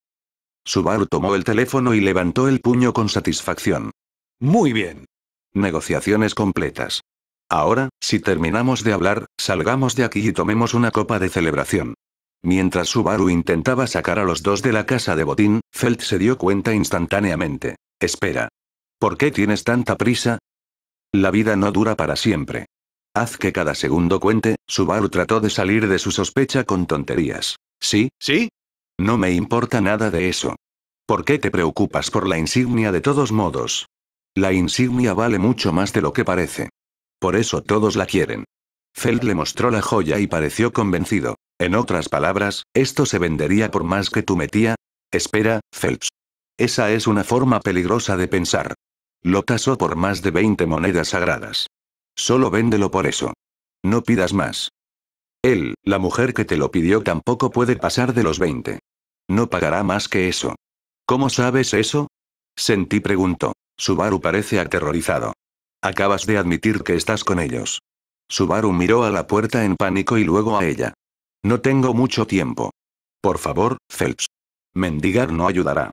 S1: Subaru tomó el teléfono y levantó el puño con satisfacción. Muy bien. Negociaciones completas. Ahora, si terminamos de hablar, salgamos de aquí y tomemos una copa de celebración. Mientras Subaru intentaba sacar a los dos de la casa de botín, Felt se dio cuenta instantáneamente. Espera. ¿Por qué tienes tanta prisa? La vida no dura para siempre. Haz que cada segundo cuente, Subaru trató de salir de su sospecha con tonterías. ¿Sí? ¿Sí? No me importa nada de eso. ¿Por qué te preocupas por la insignia de todos modos? La insignia vale mucho más de lo que parece. Por eso todos la quieren. Feld le mostró la joya y pareció convencido. En otras palabras, esto se vendería por más que tú metía. Espera, Phelps. Esa es una forma peligrosa de pensar. Lo tasó por más de 20 monedas sagradas. Solo véndelo por eso. No pidas más. Él, la mujer que te lo pidió tampoco puede pasar de los 20. No pagará más que eso. ¿Cómo sabes eso? Sentí preguntó. Subaru parece aterrorizado. Acabas de admitir que estás con ellos. Subaru miró a la puerta en pánico y luego a ella. No tengo mucho tiempo. Por favor, Phelps. Mendigar no ayudará.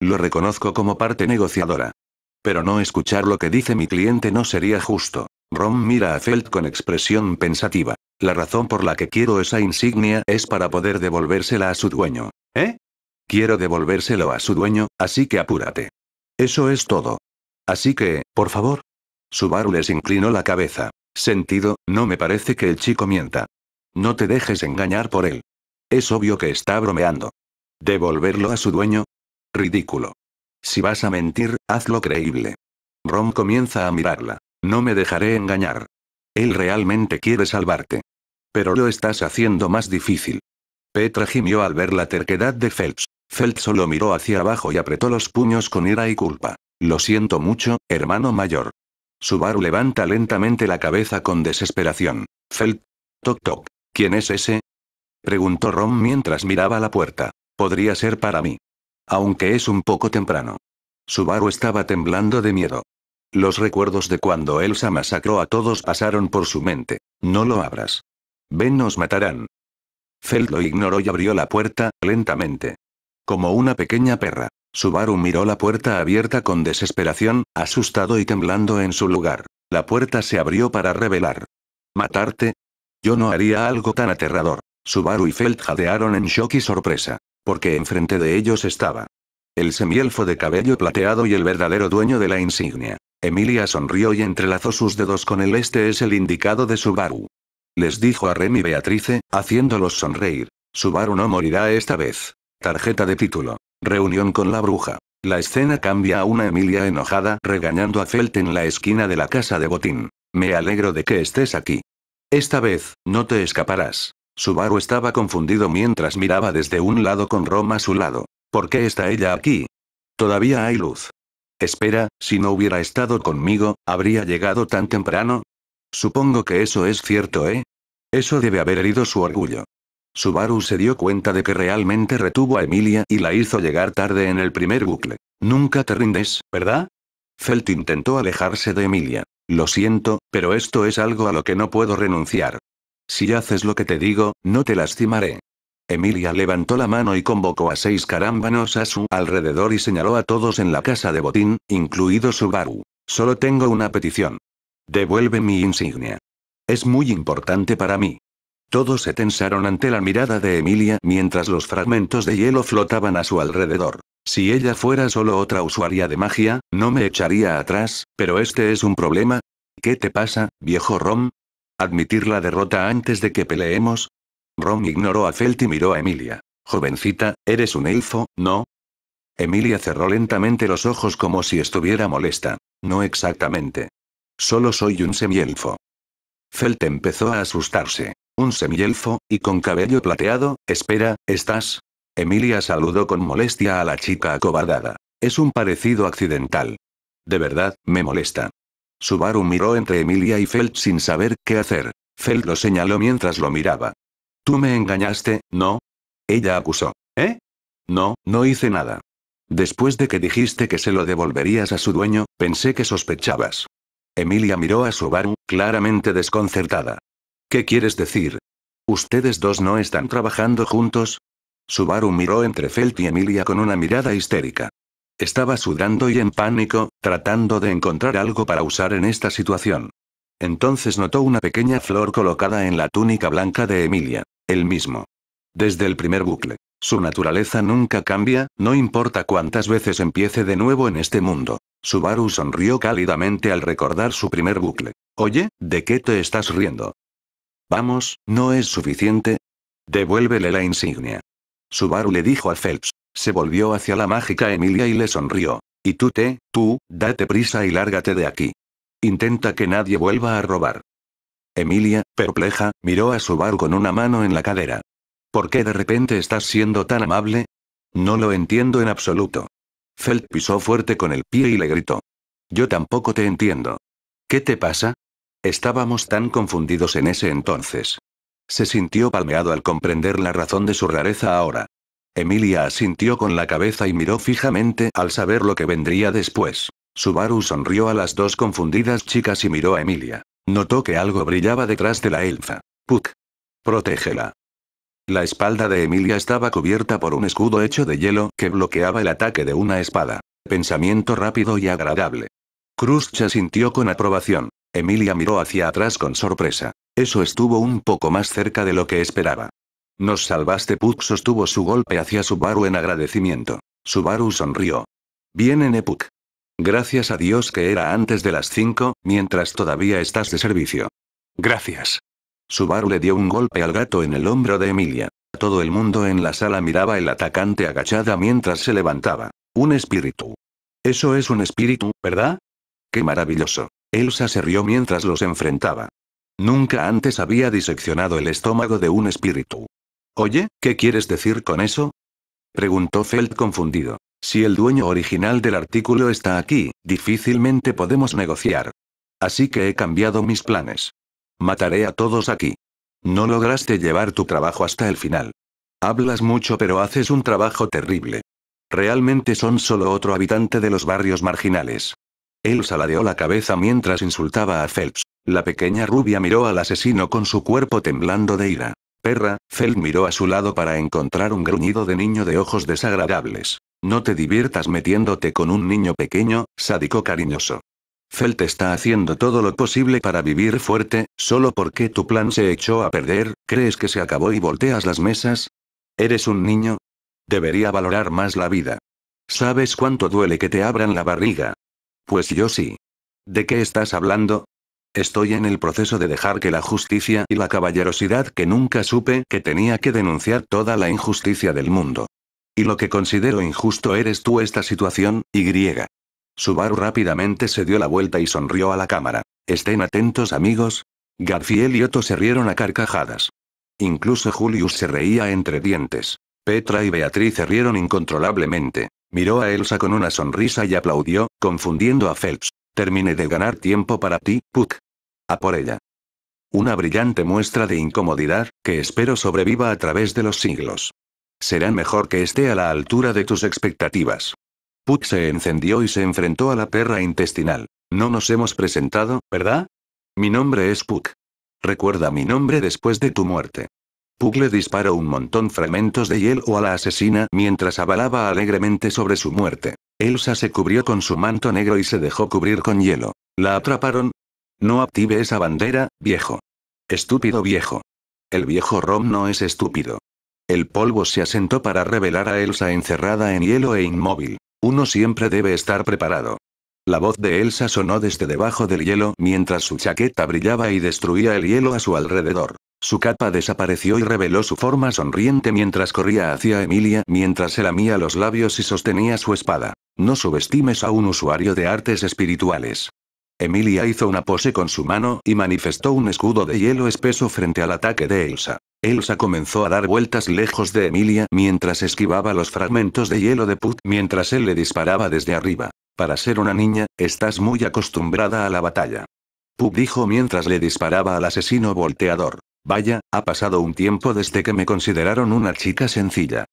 S1: Lo reconozco como parte negociadora. Pero no escuchar lo que dice mi cliente no sería justo. Rom mira a Felt con expresión pensativa. La razón por la que quiero esa insignia es para poder devolvérsela a su dueño. ¿Eh? Quiero devolvérselo a su dueño, así que apúrate. Eso es todo. Así que, por favor. Subaru les inclinó la cabeza. Sentido, no me parece que el chico mienta. No te dejes engañar por él. Es obvio que está bromeando. ¿Devolverlo a su dueño? Ridículo. Si vas a mentir, hazlo creíble. Ron comienza a mirarla. No me dejaré engañar. Él realmente quiere salvarte. Pero lo estás haciendo más difícil. Petra gimió al ver la terquedad de Phelps. Phelps solo miró hacia abajo y apretó los puños con ira y culpa. Lo siento mucho, hermano mayor. Subaru levanta lentamente la cabeza con desesperación. Phelps. Toc toc. ¿Quién es ese? Preguntó Ron mientras miraba la puerta. Podría ser para mí. Aunque es un poco temprano. Subaru estaba temblando de miedo. Los recuerdos de cuando Elsa masacró a todos pasaron por su mente. No lo abras. Ven, nos matarán. Feld lo ignoró y abrió la puerta, lentamente. Como una pequeña perra, Subaru miró la puerta abierta con desesperación, asustado y temblando en su lugar. La puerta se abrió para revelar. ¿Matarte? Yo no haría algo tan aterrador. Subaru y Feld jadearon en shock y sorpresa, porque enfrente de ellos estaba el semielfo de cabello plateado y el verdadero dueño de la insignia. Emilia sonrió y entrelazó sus dedos con el este es el indicado de Subaru. Les dijo a Remy y Beatrice, haciéndolos sonreír. Subaru no morirá esta vez. Tarjeta de título. Reunión con la bruja. La escena cambia a una Emilia enojada regañando a Felt en la esquina de la casa de Botín. Me alegro de que estés aquí. Esta vez, no te escaparás. Subaru estaba confundido mientras miraba desde un lado con Roma a su lado. ¿Por qué está ella aquí? Todavía hay luz. Espera, si no hubiera estado conmigo, ¿habría llegado tan temprano? Supongo que eso es cierto, ¿eh? Eso debe haber herido su orgullo. Subaru se dio cuenta de que realmente retuvo a Emilia y la hizo llegar tarde en el primer bucle. Nunca te rindes, ¿verdad? Felt intentó alejarse de Emilia. Lo siento, pero esto es algo a lo que no puedo renunciar. Si haces lo que te digo, no te lastimaré. Emilia levantó la mano y convocó a seis carámbanos a su alrededor y señaló a todos en la casa de botín, incluido Subaru. Solo tengo una petición. Devuelve mi insignia. Es muy importante para mí. Todos se tensaron ante la mirada de Emilia mientras los fragmentos de hielo flotaban a su alrededor. Si ella fuera solo otra usuaria de magia, no me echaría atrás, pero este es un problema. ¿Qué te pasa, viejo Rom? Admitir la derrota antes de que peleemos, Ron ignoró a Felt y miró a Emilia. Jovencita, ¿eres un elfo, no? Emilia cerró lentamente los ojos como si estuviera molesta. No exactamente. Solo soy un semielfo. Felt empezó a asustarse. Un semielfo, y con cabello plateado, espera, ¿estás? Emilia saludó con molestia a la chica acobardada. Es un parecido accidental. De verdad, me molesta. Subaru miró entre Emilia y Felt sin saber qué hacer. Felt lo señaló mientras lo miraba. Tú me engañaste, ¿no? Ella acusó. ¿Eh? No, no hice nada. Después de que dijiste que se lo devolverías a su dueño, pensé que sospechabas. Emilia miró a Subaru, claramente desconcertada. ¿Qué quieres decir? ¿Ustedes dos no están trabajando juntos? Subaru miró entre Felt y Emilia con una mirada histérica. Estaba sudando y en pánico, tratando de encontrar algo para usar en esta situación. Entonces notó una pequeña flor colocada en la túnica blanca de Emilia el mismo. Desde el primer bucle. Su naturaleza nunca cambia, no importa cuántas veces empiece de nuevo en este mundo. Subaru sonrió cálidamente al recordar su primer bucle. Oye, ¿de qué te estás riendo? Vamos, ¿no es suficiente? Devuélvele la insignia. Subaru le dijo a Phelps. Se volvió hacia la mágica Emilia y le sonrió. Y tú te, tú, date prisa y lárgate de aquí. Intenta que nadie vuelva a robar. Emilia, perpleja, miró a Subaru con una mano en la cadera. ¿Por qué de repente estás siendo tan amable? No lo entiendo en absoluto. Felt pisó fuerte con el pie y le gritó. Yo tampoco te entiendo. ¿Qué te pasa? Estábamos tan confundidos en ese entonces. Se sintió palmeado al comprender la razón de su rareza ahora. Emilia asintió con la cabeza y miró fijamente al saber lo que vendría después. Subaru sonrió a las dos confundidas chicas y miró a Emilia. Notó que algo brillaba detrás de la elfa. Puck. Protégela. La espalda de Emilia estaba cubierta por un escudo hecho de hielo que bloqueaba el ataque de una espada. Pensamiento rápido y agradable. se sintió con aprobación. Emilia miró hacia atrás con sorpresa. Eso estuvo un poco más cerca de lo que esperaba. Nos salvaste Puck sostuvo su golpe hacia Subaru en agradecimiento. Subaru sonrió. Bien en Gracias a Dios que era antes de las 5, mientras todavía estás de servicio. Gracias. Subaru le dio un golpe al gato en el hombro de Emilia. Todo el mundo en la sala miraba el atacante agachada mientras se levantaba. Un espíritu. Eso es un espíritu, ¿verdad? Qué maravilloso. Elsa se rió mientras los enfrentaba. Nunca antes había diseccionado el estómago de un espíritu. Oye, ¿qué quieres decir con eso? Preguntó felt confundido. Si el dueño original del artículo está aquí, difícilmente podemos negociar. Así que he cambiado mis planes. Mataré a todos aquí. No lograste llevar tu trabajo hasta el final. Hablas mucho pero haces un trabajo terrible. Realmente son solo otro habitante de los barrios marginales. Él saladeó la cabeza mientras insultaba a Phelps. La pequeña rubia miró al asesino con su cuerpo temblando de ira. Perra, Phelps miró a su lado para encontrar un gruñido de niño de ojos desagradables. No te diviertas metiéndote con un niño pequeño, sádico cariñoso. Felt está haciendo todo lo posible para vivir fuerte, solo porque tu plan se echó a perder, crees que se acabó y volteas las mesas. ¿Eres un niño? Debería valorar más la vida. ¿Sabes cuánto duele que te abran la barriga? Pues yo sí. ¿De qué estás hablando? Estoy en el proceso de dejar que la justicia y la caballerosidad que nunca supe que tenía que denunciar toda la injusticia del mundo. Y lo que considero injusto eres tú esta situación, Y. Subaru rápidamente se dio la vuelta y sonrió a la cámara. Estén atentos amigos. Garfiel y Otto se rieron a carcajadas. Incluso Julius se reía entre dientes. Petra y Beatriz se rieron incontrolablemente. Miró a Elsa con una sonrisa y aplaudió, confundiendo a Phelps. Termine de ganar tiempo para ti, Puck. A por ella. Una brillante muestra de incomodidad, que espero sobreviva a través de los siglos. Será mejor que esté a la altura de tus expectativas. Puck se encendió y se enfrentó a la perra intestinal. No nos hemos presentado, ¿verdad? Mi nombre es Puck. Recuerda mi nombre después de tu muerte. Puck le disparó un montón fragmentos de hielo a la asesina mientras avalaba alegremente sobre su muerte. Elsa se cubrió con su manto negro y se dejó cubrir con hielo. La atraparon. No active esa bandera, viejo. Estúpido viejo. El viejo Rom no es estúpido. El polvo se asentó para revelar a Elsa encerrada en hielo e inmóvil. Uno siempre debe estar preparado. La voz de Elsa sonó desde debajo del hielo mientras su chaqueta brillaba y destruía el hielo a su alrededor. Su capa desapareció y reveló su forma sonriente mientras corría hacia Emilia mientras se lamía los labios y sostenía su espada. No subestimes a un usuario de artes espirituales. Emilia hizo una pose con su mano y manifestó un escudo de hielo espeso frente al ataque de Elsa. Elsa comenzó a dar vueltas lejos de Emilia mientras esquivaba los fragmentos de hielo de Put mientras él le disparaba desde arriba. Para ser una niña, estás muy acostumbrada a la batalla. Put dijo mientras le disparaba al asesino volteador. Vaya, ha pasado un tiempo desde que me consideraron una chica sencilla.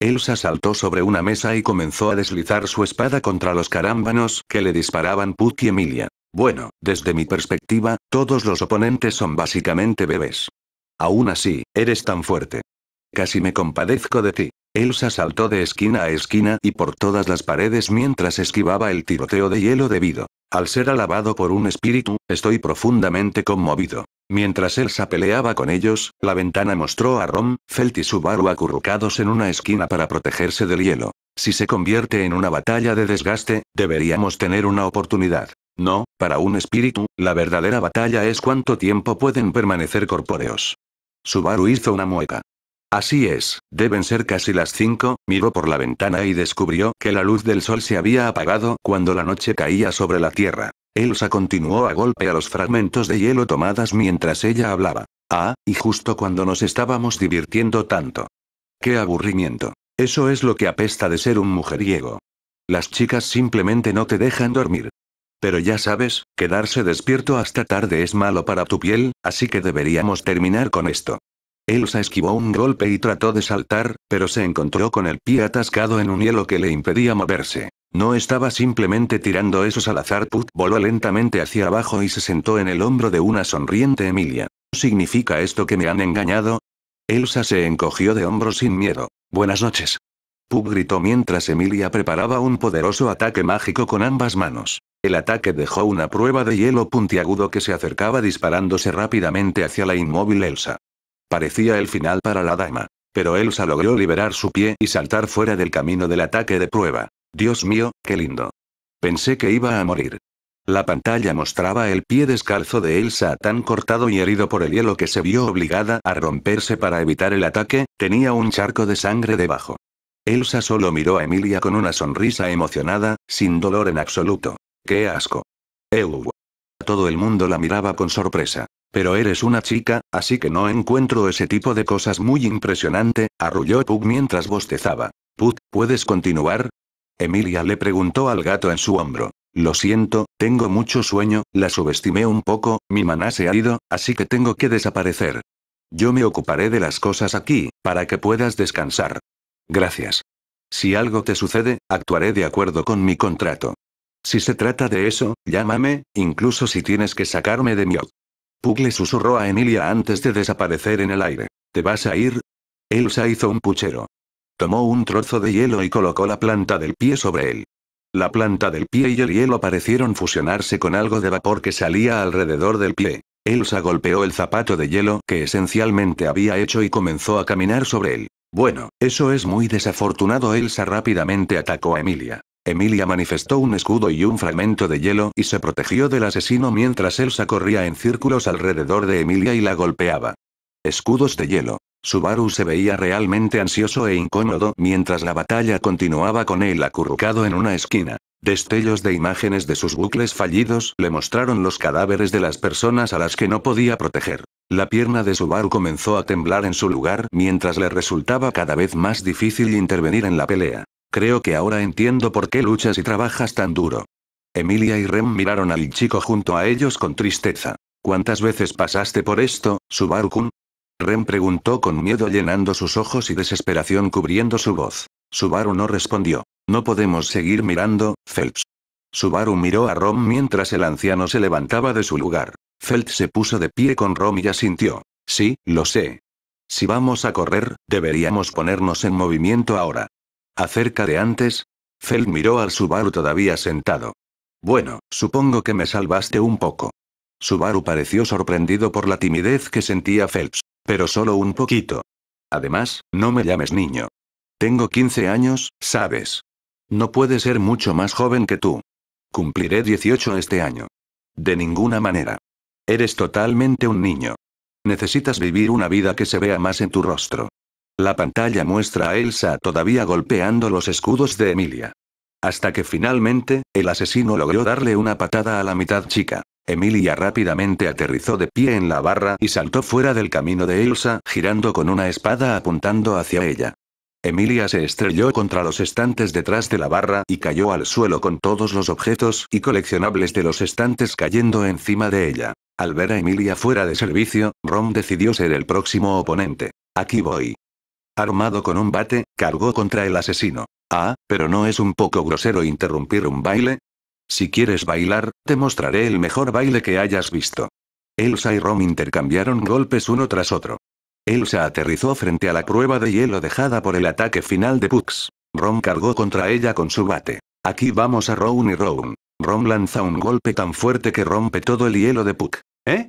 S1: Elsa saltó sobre una mesa y comenzó a deslizar su espada contra los carámbanos que le disparaban Put y Emilia. Bueno, desde mi perspectiva, todos los oponentes son básicamente bebés. Aún así, eres tan fuerte. Casi me compadezco de ti. Elsa saltó de esquina a esquina y por todas las paredes mientras esquivaba el tiroteo de hielo debido. Al ser alabado por un espíritu, estoy profundamente conmovido. Mientras Elsa peleaba con ellos, la ventana mostró a Rom, Felt y Subaru acurrucados en una esquina para protegerse del hielo. Si se convierte en una batalla de desgaste, deberíamos tener una oportunidad. No, para un espíritu, la verdadera batalla es cuánto tiempo pueden permanecer corpóreos. Subaru hizo una mueca. Así es, deben ser casi las cinco, miró por la ventana y descubrió que la luz del sol se había apagado cuando la noche caía sobre la tierra. Elsa continuó a golpe a los fragmentos de hielo tomadas mientras ella hablaba. Ah, y justo cuando nos estábamos divirtiendo tanto. Qué aburrimiento. Eso es lo que apesta de ser un mujeriego. Las chicas simplemente no te dejan dormir. Pero ya sabes, quedarse despierto hasta tarde es malo para tu piel, así que deberíamos terminar con esto. Elsa esquivó un golpe y trató de saltar, pero se encontró con el pie atascado en un hielo que le impedía moverse. No estaba simplemente tirando esos al azar. Put voló lentamente hacia abajo y se sentó en el hombro de una sonriente Emilia. ¿Significa esto que me han engañado? Elsa se encogió de hombros sin miedo. Buenas noches. Pug gritó mientras Emilia preparaba un poderoso ataque mágico con ambas manos. El ataque dejó una prueba de hielo puntiagudo que se acercaba disparándose rápidamente hacia la inmóvil Elsa. Parecía el final para la dama. Pero Elsa logró liberar su pie y saltar fuera del camino del ataque de prueba. Dios mío, qué lindo. Pensé que iba a morir. La pantalla mostraba el pie descalzo de Elsa tan cortado y herido por el hielo que se vio obligada a romperse para evitar el ataque, tenía un charco de sangre debajo. Elsa solo miró a Emilia con una sonrisa emocionada, sin dolor en absoluto. ¡Qué asco! ¡Ew! Todo el mundo la miraba con sorpresa. Pero eres una chica, así que no encuentro ese tipo de cosas muy impresionante, arrulló Pug mientras bostezaba. Put, ¿puedes continuar? Emilia le preguntó al gato en su hombro. Lo siento, tengo mucho sueño, la subestimé un poco, mi maná se ha ido, así que tengo que desaparecer. Yo me ocuparé de las cosas aquí, para que puedas descansar. Gracias. Si algo te sucede, actuaré de acuerdo con mi contrato. Si se trata de eso, llámame, incluso si tienes que sacarme de mi... Pugle susurró a Emilia antes de desaparecer en el aire. ¿Te vas a ir? Elsa hizo un puchero. Tomó un trozo de hielo y colocó la planta del pie sobre él. La planta del pie y el hielo parecieron fusionarse con algo de vapor que salía alrededor del pie. Elsa golpeó el zapato de hielo que esencialmente había hecho y comenzó a caminar sobre él. Bueno, eso es muy desafortunado. Elsa rápidamente atacó a Emilia. Emilia manifestó un escudo y un fragmento de hielo y se protegió del asesino mientras Elsa corría en círculos alrededor de Emilia y la golpeaba. Escudos de hielo. Subaru se veía realmente ansioso e incómodo mientras la batalla continuaba con él acurrucado en una esquina. Destellos de imágenes de sus bucles fallidos le mostraron los cadáveres de las personas a las que no podía proteger. La pierna de Subaru comenzó a temblar en su lugar mientras le resultaba cada vez más difícil intervenir en la pelea. Creo que ahora entiendo por qué luchas y trabajas tan duro. Emilia y Rem miraron al chico junto a ellos con tristeza. ¿Cuántas veces pasaste por esto, Subaru-kun? Ren preguntó con miedo llenando sus ojos y desesperación cubriendo su voz. Subaru no respondió. No podemos seguir mirando, Phelps. Subaru miró a Rom mientras el anciano se levantaba de su lugar. Phelps se puso de pie con Rom y asintió. Sí, lo sé. Si vamos a correr, deberíamos ponernos en movimiento ahora. Acerca de antes. Phelps miró al Subaru todavía sentado. Bueno, supongo que me salvaste un poco. Subaru pareció sorprendido por la timidez que sentía Phelps. Pero solo un poquito. Además, no me llames niño. Tengo 15 años, ¿sabes? No puede ser mucho más joven que tú. Cumpliré 18 este año. De ninguna manera. Eres totalmente un niño. Necesitas vivir una vida que se vea más en tu rostro. La pantalla muestra a Elsa todavía golpeando los escudos de Emilia. Hasta que finalmente, el asesino logró darle una patada a la mitad chica. Emilia rápidamente aterrizó de pie en la barra y saltó fuera del camino de Elsa, girando con una espada apuntando hacia ella. Emilia se estrelló contra los estantes detrás de la barra y cayó al suelo con todos los objetos y coleccionables de los estantes cayendo encima de ella. Al ver a Emilia fuera de servicio, Rom decidió ser el próximo oponente. Aquí voy. Armado con un bate, cargó contra el asesino. Ah, pero no es un poco grosero interrumpir un baile, si quieres bailar, te mostraré el mejor baile que hayas visto. Elsa y Rom intercambiaron golpes uno tras otro. Elsa aterrizó frente a la prueba de hielo dejada por el ataque final de Pux. Rom cargó contra ella con su bate. Aquí vamos a Round y Round. Rom lanza un golpe tan fuerte que rompe todo el hielo de Puck. ¿Eh?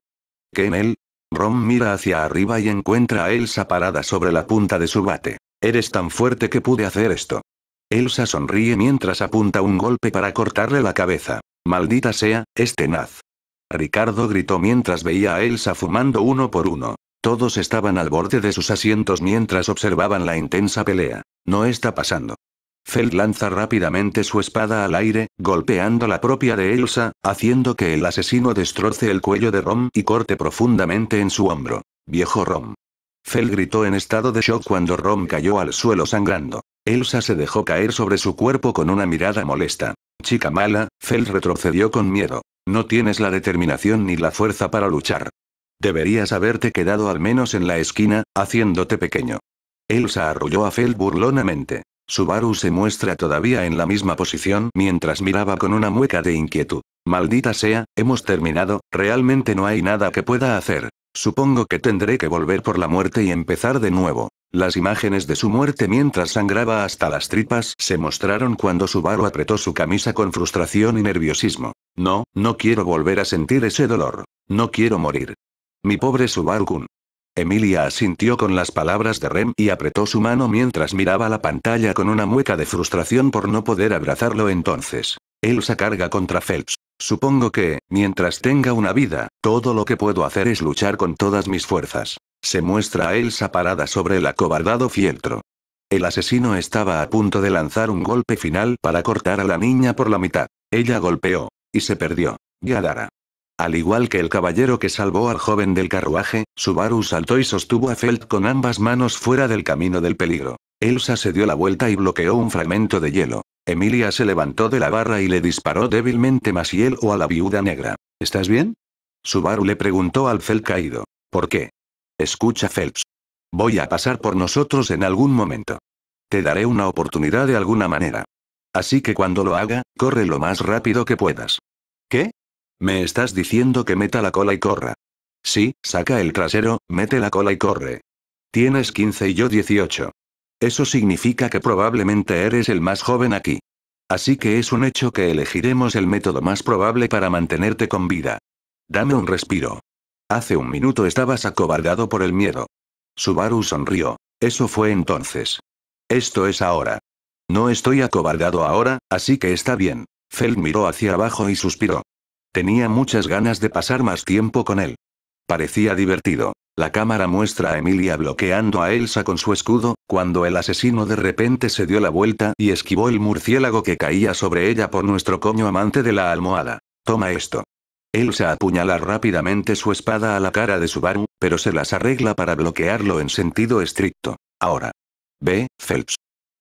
S1: ¿Qué en él? Rom mira hacia arriba y encuentra a Elsa parada sobre la punta de su bate. Eres tan fuerte que pude hacer esto. Elsa sonríe mientras apunta un golpe para cortarle la cabeza. Maldita sea, es tenaz. Ricardo gritó mientras veía a Elsa fumando uno por uno. Todos estaban al borde de sus asientos mientras observaban la intensa pelea. No está pasando. Feld lanza rápidamente su espada al aire, golpeando la propia de Elsa, haciendo que el asesino destroce el cuello de Rom y corte profundamente en su hombro. Viejo Rom. Fel gritó en estado de shock cuando Rom cayó al suelo sangrando. Elsa se dejó caer sobre su cuerpo con una mirada molesta. Chica mala, Fel retrocedió con miedo. No tienes la determinación ni la fuerza para luchar. Deberías haberte quedado al menos en la esquina, haciéndote pequeño. Elsa arrulló a Fel burlonamente. Subaru se muestra todavía en la misma posición mientras miraba con una mueca de inquietud. Maldita sea, hemos terminado, realmente no hay nada que pueda hacer. Supongo que tendré que volver por la muerte y empezar de nuevo. Las imágenes de su muerte mientras sangraba hasta las tripas se mostraron cuando Subaru apretó su camisa con frustración y nerviosismo. No, no quiero volver a sentir ese dolor. No quiero morir. Mi pobre Subaru-kun. Emilia asintió con las palabras de Rem y apretó su mano mientras miraba la pantalla con una mueca de frustración por no poder abrazarlo entonces. Él se carga contra Phelps. Supongo que, mientras tenga una vida, todo lo que puedo hacer es luchar con todas mis fuerzas. Se muestra a Elsa parada sobre el acobardado fieltro. El asesino estaba a punto de lanzar un golpe final para cortar a la niña por la mitad. Ella golpeó. Y se perdió. Yadara. Al igual que el caballero que salvó al joven del carruaje, Subaru saltó y sostuvo a Felt con ambas manos fuera del camino del peligro. Elsa se dio la vuelta y bloqueó un fragmento de hielo. Emilia se levantó de la barra y le disparó débilmente más hielo a la viuda negra. ¿Estás bien? Subaru le preguntó al Fel caído. ¿Por qué? Escucha, Phelps. Voy a pasar por nosotros en algún momento. Te daré una oportunidad de alguna manera. Así que cuando lo haga, corre lo más rápido que puedas. ¿Qué? Me estás diciendo que meta la cola y corra. Sí, saca el trasero, mete la cola y corre. Tienes 15 y yo 18. Eso significa que probablemente eres el más joven aquí. Así que es un hecho que elegiremos el método más probable para mantenerte con vida. Dame un respiro. Hace un minuto estabas acobardado por el miedo. Subaru sonrió. Eso fue entonces. Esto es ahora. No estoy acobardado ahora, así que está bien. Feld miró hacia abajo y suspiró. Tenía muchas ganas de pasar más tiempo con él. Parecía divertido. La cámara muestra a Emilia bloqueando a Elsa con su escudo, cuando el asesino de repente se dio la vuelta y esquivó el murciélago que caía sobre ella por nuestro coño amante de la almohada. Toma esto. Elsa apuñala rápidamente su espada a la cara de Subaru, pero se las arregla para bloquearlo en sentido estricto. Ahora. Ve, Phelps.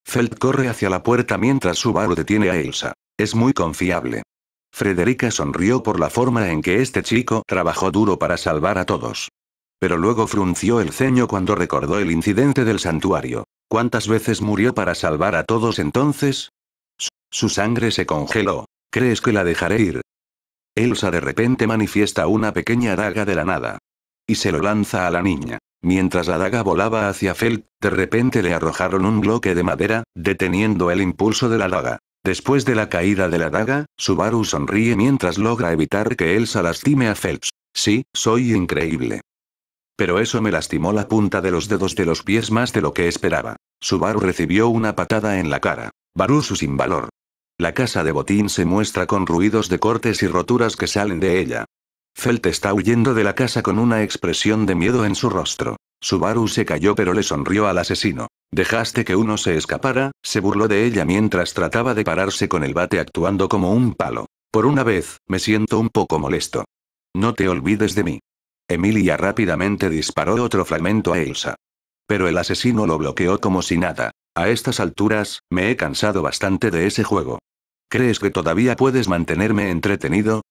S1: Feltz corre hacia la puerta mientras Subaru detiene a Elsa. Es muy confiable. Frederica sonrió por la forma en que este chico trabajó duro para salvar a todos. Pero luego frunció el ceño cuando recordó el incidente del santuario. ¿Cuántas veces murió para salvar a todos entonces? Su, sangre se congeló. ¿Crees que la dejaré ir? Elsa de repente manifiesta una pequeña daga de la nada. Y se lo lanza a la niña. Mientras la daga volaba hacia Felt, de repente le arrojaron un bloque de madera, deteniendo el impulso de la daga. Después de la caída de la daga, Subaru sonríe mientras logra evitar que Elsa lastime a Felt. Sí, soy increíble. Pero eso me lastimó la punta de los dedos de los pies más de lo que esperaba. Subaru recibió una patada en la cara. Barusu sin valor. La casa de botín se muestra con ruidos de cortes y roturas que salen de ella. Felt está huyendo de la casa con una expresión de miedo en su rostro. Subaru se cayó pero le sonrió al asesino. Dejaste que uno se escapara, se burló de ella mientras trataba de pararse con el bate actuando como un palo. Por una vez, me siento un poco molesto. No te olvides de mí. Emilia rápidamente disparó otro fragmento a Elsa. Pero el asesino lo bloqueó como si nada. A estas alturas, me he cansado bastante de ese juego. ¿Crees que todavía puedes mantenerme entretenido?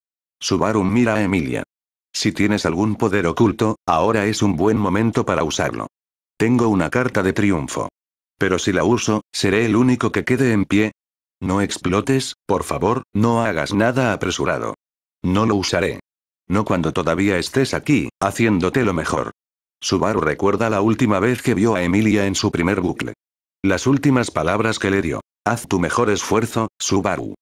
S1: Subaru mira a Emilia. Si tienes algún poder oculto, ahora es un buen momento para usarlo. Tengo una carta de triunfo. Pero si la uso, seré el único que quede en pie. No explotes, por favor, no hagas nada apresurado. No lo usaré. No cuando todavía estés aquí, haciéndote lo mejor. Subaru recuerda la última vez que vio a Emilia en su primer bucle. Las últimas palabras que le dio. Haz tu mejor esfuerzo, Subaru.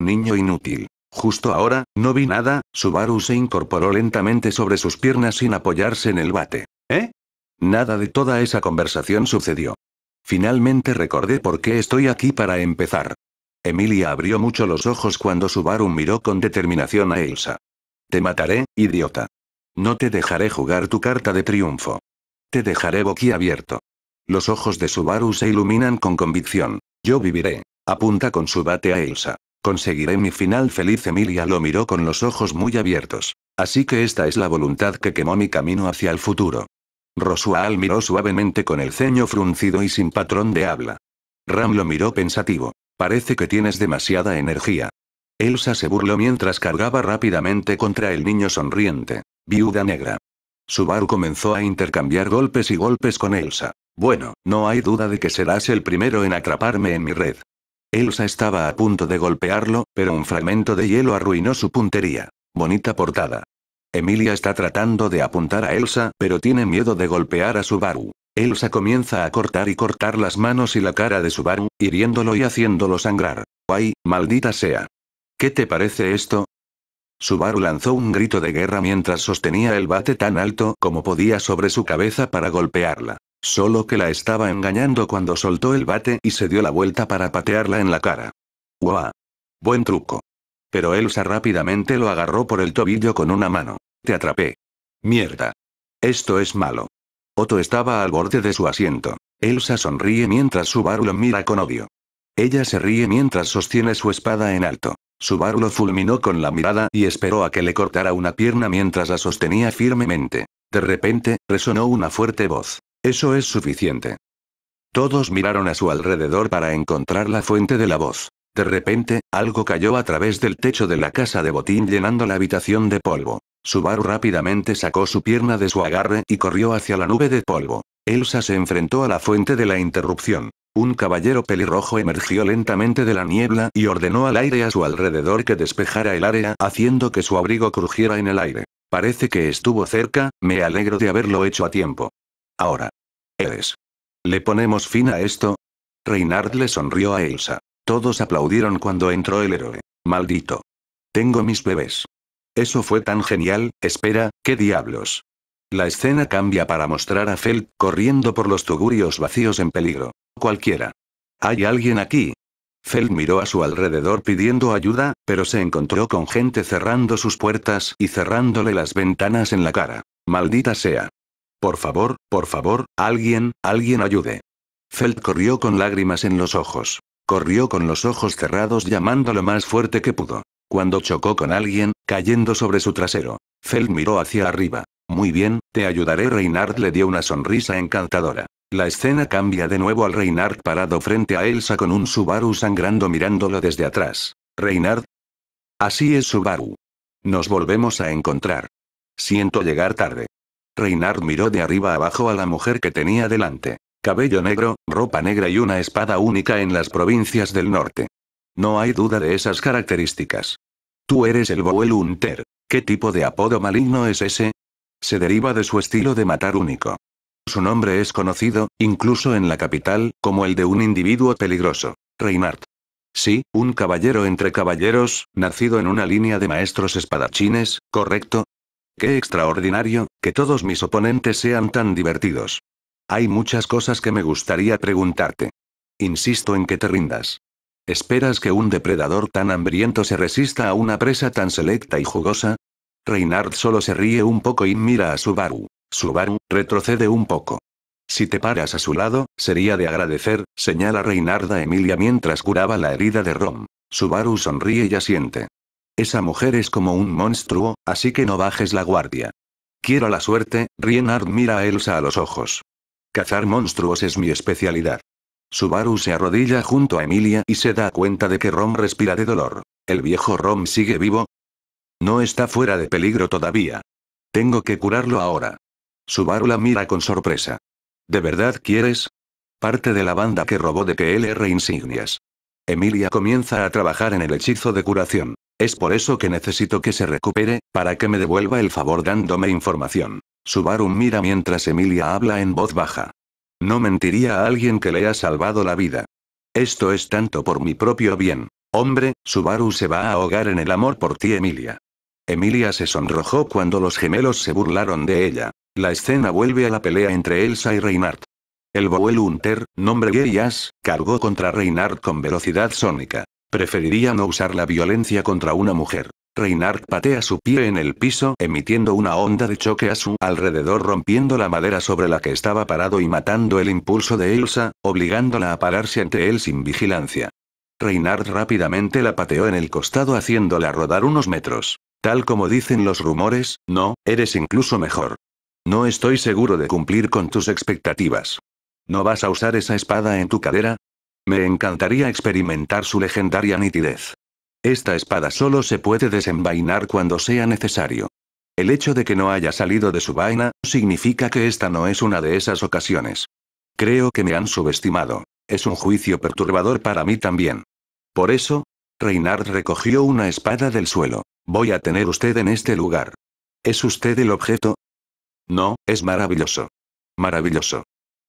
S1: Niño inútil. Justo ahora, no vi nada, Subaru se incorporó lentamente sobre sus piernas sin apoyarse en el bate. ¿Eh? Nada de toda esa conversación sucedió. Finalmente recordé por qué estoy aquí para empezar. Emilia abrió mucho los ojos cuando Subaru miró con determinación a Elsa. Te mataré, idiota. No te dejaré jugar tu carta de triunfo. Te dejaré boquiabierto. Los ojos de Subaru se iluminan con convicción. Yo viviré. Apunta con su bate a Elsa. Conseguiré mi final feliz. Emilia lo miró con los ojos muy abiertos. Así que esta es la voluntad que quemó mi camino hacia el futuro. Rosual miró suavemente con el ceño fruncido y sin patrón de habla. Ram lo miró pensativo. Parece que tienes demasiada energía. Elsa se burló mientras cargaba rápidamente contra el niño sonriente. Viuda negra. Subaru comenzó a intercambiar golpes y golpes con Elsa. Bueno, no hay duda de que serás el primero en atraparme en mi red. Elsa estaba a punto de golpearlo, pero un fragmento de hielo arruinó su puntería. Bonita portada. Emilia está tratando de apuntar a Elsa, pero tiene miedo de golpear a Subaru. Elsa comienza a cortar y cortar las manos y la cara de Subaru, hiriéndolo y haciéndolo sangrar. ¡Ay, maldita sea! ¿Qué te parece esto? Subaru lanzó un grito de guerra mientras sostenía el bate tan alto como podía sobre su cabeza para golpearla. Solo que la estaba engañando cuando soltó el bate y se dio la vuelta para patearla en la cara. ¡Guau! Buen truco. Pero Elsa rápidamente lo agarró por el tobillo con una mano. Te atrapé. Mierda. Esto es malo. Otto estaba al borde de su asiento. Elsa sonríe mientras Subaru lo mira con odio. Ella se ríe mientras sostiene su espada en alto. Subaru lo fulminó con la mirada y esperó a que le cortara una pierna mientras la sostenía firmemente. De repente, resonó una fuerte voz. Eso es suficiente. Todos miraron a su alrededor para encontrar la fuente de la voz. De repente, algo cayó a través del techo de la casa de botín llenando la habitación de polvo. Subaru rápidamente sacó su pierna de su agarre y corrió hacia la nube de polvo. Elsa se enfrentó a la fuente de la interrupción. Un caballero pelirrojo emergió lentamente de la niebla y ordenó al aire a su alrededor que despejara el área haciendo que su abrigo crujiera en el aire. Parece que estuvo cerca, me alegro de haberlo hecho a tiempo. Ahora. Eres. ¿Le ponemos fin a esto? Reinhard le sonrió a Elsa. Todos aplaudieron cuando entró el héroe. Maldito. Tengo mis bebés. Eso fue tan genial, espera, ¿qué diablos? La escena cambia para mostrar a Felt corriendo por los tugurios vacíos en peligro. Cualquiera. ¿Hay alguien aquí? Felt miró a su alrededor pidiendo ayuda, pero se encontró con gente cerrando sus puertas y cerrándole las ventanas en la cara. Maldita sea. Por favor, por favor, alguien, alguien ayude. Felt corrió con lágrimas en los ojos. Corrió con los ojos cerrados llamando lo más fuerte que pudo. Cuando chocó con alguien, cayendo sobre su trasero. Feld miró hacia arriba. Muy bien, te ayudaré. Reinhardt le dio una sonrisa encantadora. La escena cambia de nuevo al Reinhardt parado frente a Elsa con un Subaru sangrando mirándolo desde atrás. Reinhardt. Así es Subaru. Nos volvemos a encontrar. Siento llegar tarde. Reinhardt miró de arriba abajo a la mujer que tenía delante cabello negro, ropa negra y una espada única en las provincias del norte. No hay duda de esas características. Tú eres el Boelunter. ¿Qué tipo de apodo maligno es ese? Se deriva de su estilo de matar único. Su nombre es conocido, incluso en la capital, como el de un individuo peligroso, Reinhardt. Sí, un caballero entre caballeros, nacido en una línea de maestros espadachines, ¿correcto? Qué extraordinario, que todos mis oponentes sean tan divertidos. Hay muchas cosas que me gustaría preguntarte. Insisto en que te rindas. ¿Esperas que un depredador tan hambriento se resista a una presa tan selecta y jugosa? Reinhard solo se ríe un poco y mira a Subaru. Subaru, retrocede un poco. Si te paras a su lado, sería de agradecer, señala Reinhard a Emilia mientras curaba la herida de Rom. Subaru sonríe y asiente. Esa mujer es como un monstruo, así que no bajes la guardia. Quiero la suerte, Reinhard mira a Elsa a los ojos. Cazar monstruos es mi especialidad. Subaru se arrodilla junto a Emilia y se da cuenta de que Rom respira de dolor. ¿El viejo Rom sigue vivo? No está fuera de peligro todavía. Tengo que curarlo ahora. Subaru la mira con sorpresa. ¿De verdad quieres? Parte de la banda que robó de PLR insignias. Emilia comienza a trabajar en el hechizo de curación. Es por eso que necesito que se recupere, para que me devuelva el favor dándome información. Subaru mira mientras Emilia habla en voz baja. No mentiría a alguien que le ha salvado la vida. Esto es tanto por mi propio bien. Hombre, Subaru se va a ahogar en el amor por ti, Emilia. Emilia se sonrojó cuando los gemelos se burlaron de ella. La escena vuelve a la pelea entre Elsa y Reinhardt. El Boel Hunter, nombre Geyas, cargó contra Reinhardt con velocidad sónica. Preferiría no usar la violencia contra una mujer. Reinhardt patea su pie en el piso, emitiendo una onda de choque a su alrededor, rompiendo la madera sobre la que estaba parado y matando el impulso de Elsa, obligándola a pararse ante él sin vigilancia. Reinhardt rápidamente la pateó en el costado, haciéndola rodar unos metros. Tal como dicen los rumores, no, eres incluso mejor. No estoy seguro de cumplir con tus expectativas. ¿No vas a usar esa espada en tu cadera? Me encantaría experimentar su legendaria nitidez. Esta espada solo se puede desenvainar cuando sea necesario. El hecho de que no haya salido de su vaina, significa que esta no es una de esas ocasiones. Creo que me han subestimado. Es un juicio perturbador para mí también. Por eso, Reinhard recogió una espada del suelo. Voy a tener usted en este lugar. ¿Es usted el objeto? No, es maravilloso. Maravilloso.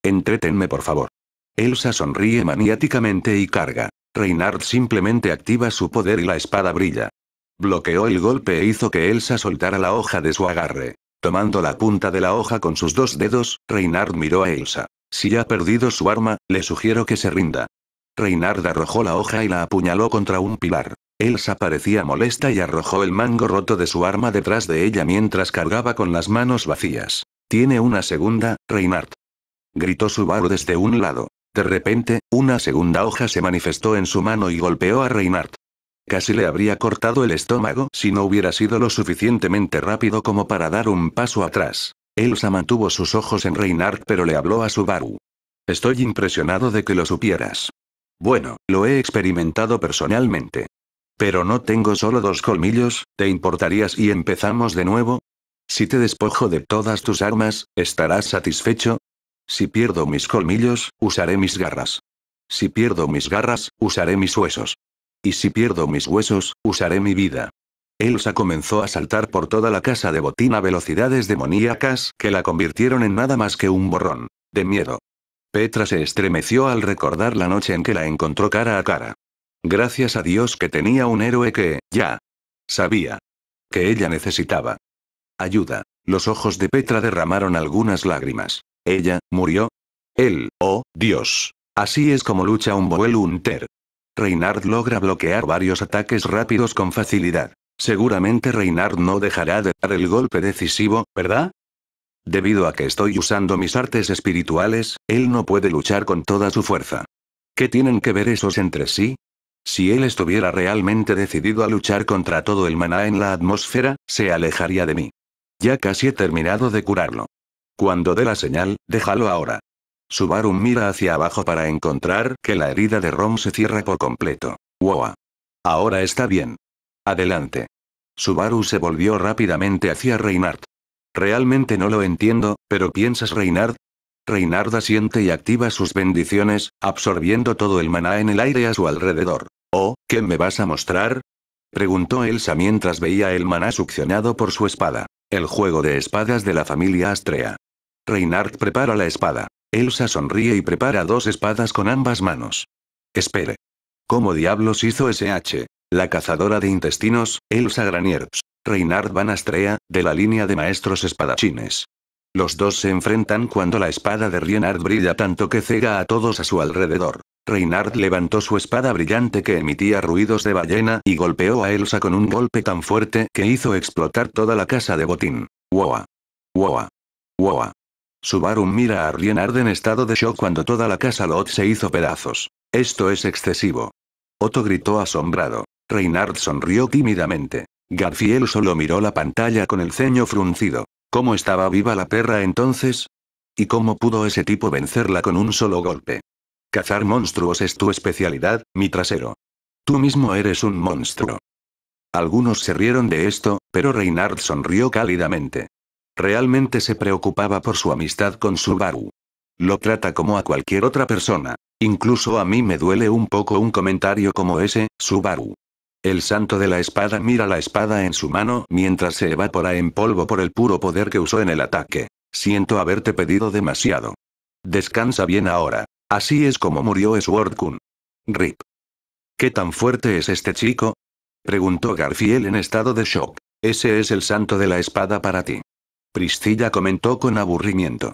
S1: Entrétenme por favor. Elsa sonríe maniáticamente y carga. Reinhard simplemente activa su poder y la espada brilla. Bloqueó el golpe e hizo que Elsa soltara la hoja de su agarre. Tomando la punta de la hoja con sus dos dedos, Reinhard miró a Elsa. Si ha perdido su arma, le sugiero que se rinda. Reinhard arrojó la hoja y la apuñaló contra un pilar. Elsa parecía molesta y arrojó el mango roto de su arma detrás de ella mientras cargaba con las manos vacías. Tiene una segunda, Reinhard. Gritó Subaru desde un lado. De repente, una segunda hoja se manifestó en su mano y golpeó a Reinhardt. Casi le habría cortado el estómago si no hubiera sido lo suficientemente rápido como para dar un paso atrás. Elsa mantuvo sus ojos en Reinhardt pero le habló a Subaru. Estoy impresionado de que lo supieras. Bueno, lo he experimentado personalmente. Pero no tengo solo dos colmillos, ¿te importarías y empezamos de nuevo? Si te despojo de todas tus armas, ¿estarás satisfecho? Si pierdo mis colmillos, usaré mis garras. Si pierdo mis garras, usaré mis huesos. Y si pierdo mis huesos, usaré mi vida. Elsa comenzó a saltar por toda la casa de botín a velocidades demoníacas que la convirtieron en nada más que un borrón. De miedo. Petra se estremeció al recordar la noche en que la encontró cara a cara. Gracias a Dios que tenía un héroe que, ya, sabía que ella necesitaba. Ayuda. Los ojos de Petra derramaron algunas lágrimas. ¿Ella, murió? Él, oh, Dios. Así es como lucha un Boelunter. Reynard logra bloquear varios ataques rápidos con facilidad. Seguramente Reynard no dejará de dar el golpe decisivo, ¿verdad? Debido a que estoy usando mis artes espirituales, él no puede luchar con toda su fuerza. ¿Qué tienen que ver esos entre sí? Si él estuviera realmente decidido a luchar contra todo el maná en la atmósfera, se alejaría de mí. Ya casi he terminado de curarlo. Cuando dé la señal, déjalo ahora. Subaru mira hacia abajo para encontrar que la herida de Rom se cierra por completo. Wowa. Ahora está bien. Adelante. Subaru se volvió rápidamente hacia Reinhardt. Realmente no lo entiendo, pero ¿piensas Reinhardt? Reinhardt asiente y activa sus bendiciones, absorbiendo todo el maná en el aire a su alrededor. ¿Oh, qué me vas a mostrar? Preguntó Elsa mientras veía el maná succionado por su espada. El juego de espadas de la familia Astrea. Reinhardt prepara la espada. Elsa sonríe y prepara dos espadas con ambas manos. Espere. ¿Cómo diablos hizo SH? La cazadora de intestinos, Elsa Granierts. Reinhard Van Astrea, de la línea de maestros espadachines. Los dos se enfrentan cuando la espada de Reinhard brilla tanto que cega a todos a su alrededor. Reinhard levantó su espada brillante que emitía ruidos de ballena y golpeó a Elsa con un golpe tan fuerte que hizo explotar toda la casa de botín. ¡Woa! ¡Woa! ¡Woa! Subaru mira a rienard en estado de shock cuando toda la casa Lot se hizo pedazos. Esto es excesivo. Otto gritó asombrado. reynard sonrió tímidamente. Garfiel solo miró la pantalla con el ceño fruncido. ¿Cómo estaba viva la perra entonces? ¿Y cómo pudo ese tipo vencerla con un solo golpe? Cazar monstruos es tu especialidad, mi trasero. Tú mismo eres un monstruo. Algunos se rieron de esto, pero reynard sonrió cálidamente. Realmente se preocupaba por su amistad con Subaru. Lo trata como a cualquier otra persona. Incluso a mí me duele un poco un comentario como ese, Subaru. El santo de la espada mira la espada en su mano mientras se evapora en polvo por el puro poder que usó en el ataque. Siento haberte pedido demasiado. Descansa bien ahora. Así es como murió sword Rip. ¿Qué tan fuerte es este chico? Preguntó Garfiel en estado de shock. Ese es el santo de la espada para ti. Cristilla comentó con aburrimiento.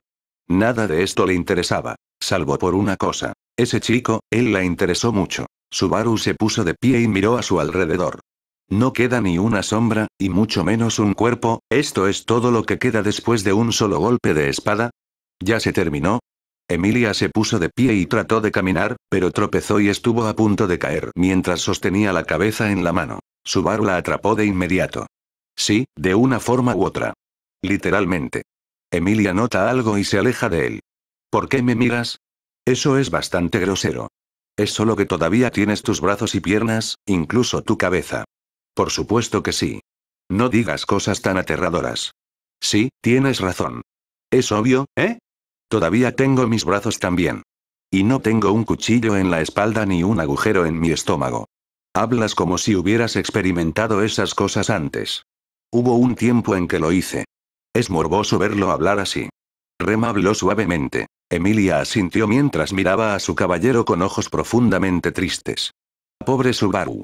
S1: Nada de esto le interesaba, salvo por una cosa. Ese chico, él la interesó mucho. Subaru se puso de pie y miró a su alrededor. No queda ni una sombra, y mucho menos un cuerpo, esto es todo lo que queda después de un solo golpe de espada. ¿Ya se terminó? Emilia se puso de pie y trató de caminar, pero tropezó y estuvo a punto de caer mientras sostenía la cabeza en la mano. Subaru la atrapó de inmediato. Sí, de una forma u otra. Literalmente. Emilia nota algo y se aleja de él. ¿Por qué me miras? Eso es bastante grosero. Es solo que todavía tienes tus brazos y piernas, incluso tu cabeza. Por supuesto que sí. No digas cosas tan aterradoras. Sí, tienes razón. Es obvio, ¿eh? Todavía tengo mis brazos también. Y no tengo un cuchillo en la espalda ni un agujero en mi estómago. Hablas como si hubieras experimentado esas cosas antes. Hubo un tiempo en que lo hice. Es morboso verlo hablar así. Rem habló suavemente. Emilia asintió mientras miraba a su caballero con ojos profundamente tristes. Pobre Subaru.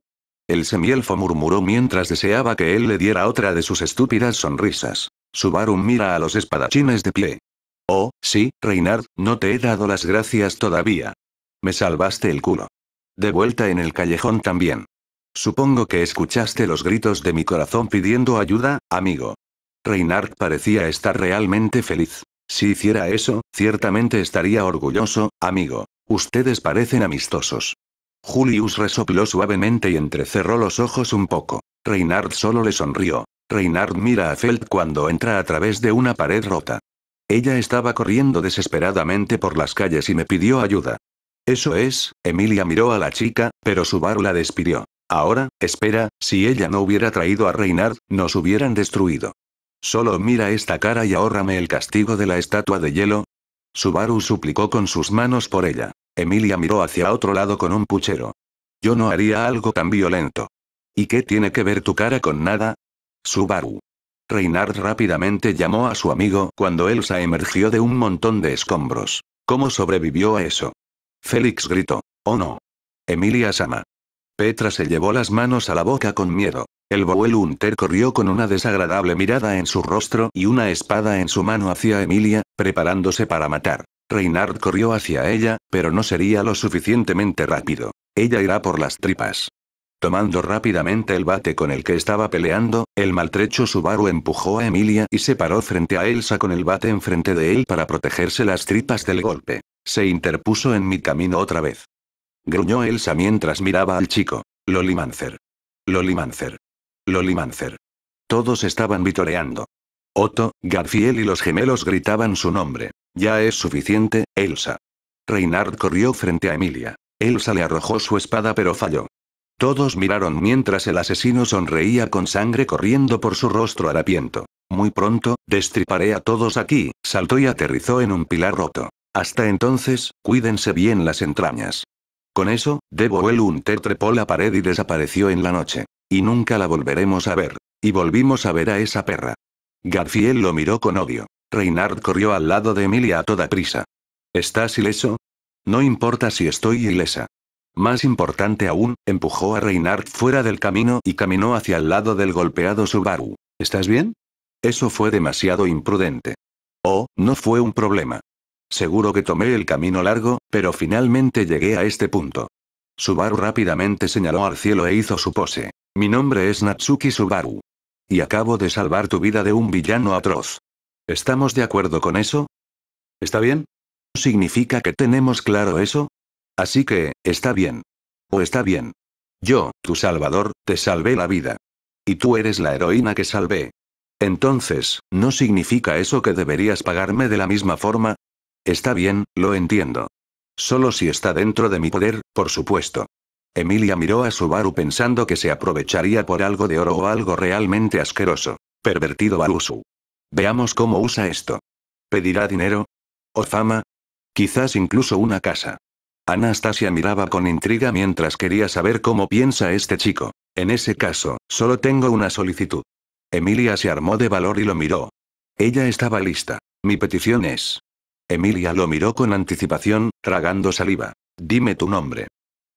S1: El semielfo murmuró mientras deseaba que él le diera otra de sus estúpidas sonrisas. Subaru mira a los espadachines de pie. Oh, sí, Reinard, no te he dado las gracias todavía. Me salvaste el culo. De vuelta en el callejón también. Supongo que escuchaste los gritos de mi corazón pidiendo ayuda, amigo. Reinhard parecía estar realmente feliz. Si hiciera eso, ciertamente estaría orgulloso, amigo. Ustedes parecen amistosos. Julius resopló suavemente y entrecerró los ojos un poco. Reinhard solo le sonrió. Reinhard mira a felt cuando entra a través de una pared rota. Ella estaba corriendo desesperadamente por las calles y me pidió ayuda. Eso es, Emilia miró a la chica, pero Subaru la despidió. Ahora, espera, si ella no hubiera traído a Reinhard, nos hubieran destruido. Solo mira esta cara y ahórrame el castigo de la estatua de hielo. Subaru suplicó con sus manos por ella. Emilia miró hacia otro lado con un puchero. Yo no haría algo tan violento. ¿Y qué tiene que ver tu cara con nada? Subaru. Reinhard rápidamente llamó a su amigo cuando Elsa emergió de un montón de escombros. ¿Cómo sobrevivió a eso? Félix gritó. Oh no. Emilia Sama. Petra se llevó las manos a la boca con miedo. El Boel Hunter corrió con una desagradable mirada en su rostro y una espada en su mano hacia Emilia, preparándose para matar. Reynard corrió hacia ella, pero no sería lo suficientemente rápido. Ella irá por las tripas. Tomando rápidamente el bate con el que estaba peleando, el maltrecho Subaru empujó a Emilia y se paró frente a Elsa con el bate enfrente de él para protegerse las tripas del golpe. Se interpuso en mi camino otra vez. Gruñó Elsa mientras miraba al chico. Lolimancer. Lolimancer. Lolimancer. Todos estaban vitoreando. Otto, Garfiel y los gemelos gritaban su nombre. Ya es suficiente, Elsa. Reinhard corrió frente a Emilia. Elsa le arrojó su espada pero falló. Todos miraron mientras el asesino sonreía con sangre corriendo por su rostro harapiento. Muy pronto, destriparé a todos aquí, saltó y aterrizó en un pilar roto. Hasta entonces, cuídense bien las entrañas. Con eso, Deboel Hunter trepó la pared y desapareció en la noche. Y nunca la volveremos a ver. Y volvimos a ver a esa perra. Garfield lo miró con odio. Reynard corrió al lado de Emilia a toda prisa. ¿Estás ileso? No importa si estoy ilesa. Más importante aún, empujó a Reynard fuera del camino y caminó hacia el lado del golpeado Subaru. ¿Estás bien? Eso fue demasiado imprudente. Oh, no fue un problema. Seguro que tomé el camino largo, pero finalmente llegué a este punto. Subaru rápidamente señaló al cielo e hizo su pose. Mi nombre es Natsuki Subaru. Y acabo de salvar tu vida de un villano atroz. ¿Estamos de acuerdo con eso? ¿Está bien? ¿Significa que tenemos claro eso? Así que, está bien. O está bien. Yo, tu salvador, te salvé la vida. Y tú eres la heroína que salvé. Entonces, ¿no significa eso que deberías pagarme de la misma forma? Está bien, lo entiendo. Solo si está dentro de mi poder, por supuesto. Emilia miró a Subaru pensando que se aprovecharía por algo de oro o algo realmente asqueroso. Pervertido Barusu. Veamos cómo usa esto. ¿Pedirá dinero? ¿O fama? Quizás incluso una casa. Anastasia miraba con intriga mientras quería saber cómo piensa este chico. En ese caso, solo tengo una solicitud. Emilia se armó de valor y lo miró. Ella estaba lista. Mi petición es, Emilia lo miró con anticipación, tragando saliva. Dime tu nombre.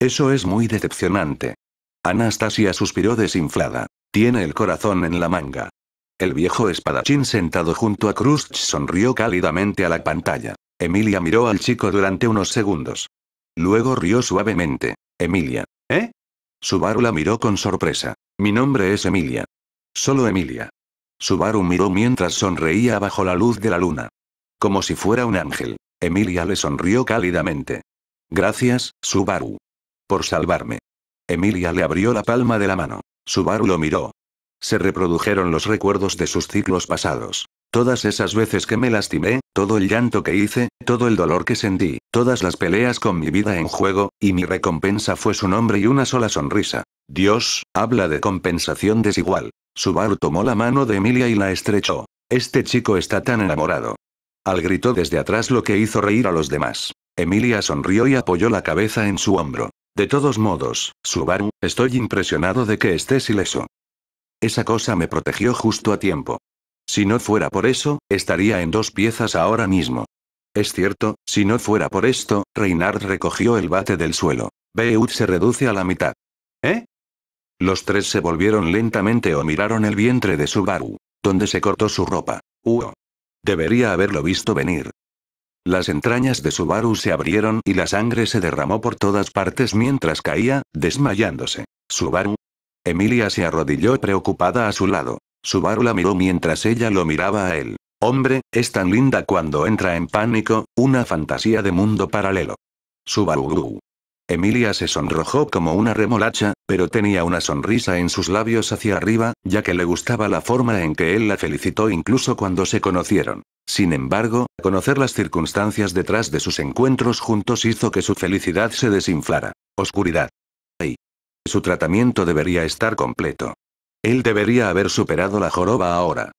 S1: Eso es muy decepcionante. Anastasia suspiró desinflada. Tiene el corazón en la manga. El viejo espadachín sentado junto a Krust sonrió cálidamente a la pantalla. Emilia miró al chico durante unos segundos. Luego rió suavemente. Emilia. ¿Eh? Subaru la miró con sorpresa. Mi nombre es Emilia. Solo Emilia. Subaru miró mientras sonreía bajo la luz de la luna. Como si fuera un ángel. Emilia le sonrió cálidamente. Gracias, Subaru. Por salvarme. Emilia le abrió la palma de la mano. Subaru lo miró. Se reprodujeron los recuerdos de sus ciclos pasados. Todas esas veces que me lastimé, todo el llanto que hice, todo el dolor que sentí, todas las peleas con mi vida en juego, y mi recompensa fue su nombre y una sola sonrisa. Dios, habla de compensación desigual. Subaru tomó la mano de Emilia y la estrechó. Este chico está tan enamorado. Al gritó desde atrás lo que hizo reír a los demás. Emilia sonrió y apoyó la cabeza en su hombro. De todos modos, Subaru, estoy impresionado de que estés ileso. Esa cosa me protegió justo a tiempo. Si no fuera por eso, estaría en dos piezas ahora mismo. Es cierto, si no fuera por esto, Reinhard recogió el bate del suelo. Beut se reduce a la mitad. ¿Eh? Los tres se volvieron lentamente o miraron el vientre de Subaru, donde se cortó su ropa. Uo. Debería haberlo visto venir. Las entrañas de Subaru se abrieron y la sangre se derramó por todas partes mientras caía, desmayándose. Subaru. Emilia se arrodilló preocupada a su lado. Subaru la miró mientras ella lo miraba a él. Hombre, es tan linda cuando entra en pánico, una fantasía de mundo paralelo. Subaru. Emilia se sonrojó como una remolacha, pero tenía una sonrisa en sus labios hacia arriba, ya que le gustaba la forma en que él la felicitó incluso cuando se conocieron. Sin embargo, conocer las circunstancias detrás de sus encuentros juntos hizo que su felicidad se desinflara. Oscuridad. ¡Ay! su tratamiento debería estar completo. Él debería haber superado la joroba ahora.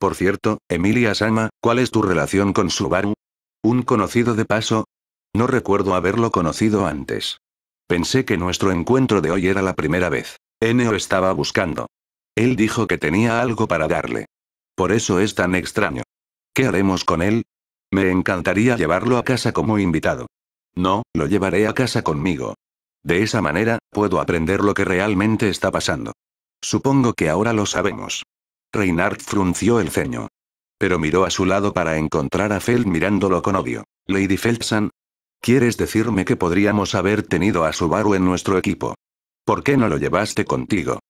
S1: Por cierto, Emilia Sama, ¿cuál es tu relación con Subaru? Un conocido de paso, no recuerdo haberlo conocido antes. Pensé que nuestro encuentro de hoy era la primera vez. Eneo estaba buscando. Él dijo que tenía algo para darle. Por eso es tan extraño. ¿Qué haremos con él? Me encantaría llevarlo a casa como invitado. No, lo llevaré a casa conmigo. De esa manera, puedo aprender lo que realmente está pasando. Supongo que ahora lo sabemos. Reinhardt frunció el ceño. Pero miró a su lado para encontrar a Feld mirándolo con odio. Lady Feldsan, ¿Quieres decirme que podríamos haber tenido a Subaru en nuestro equipo? ¿Por qué no lo llevaste contigo?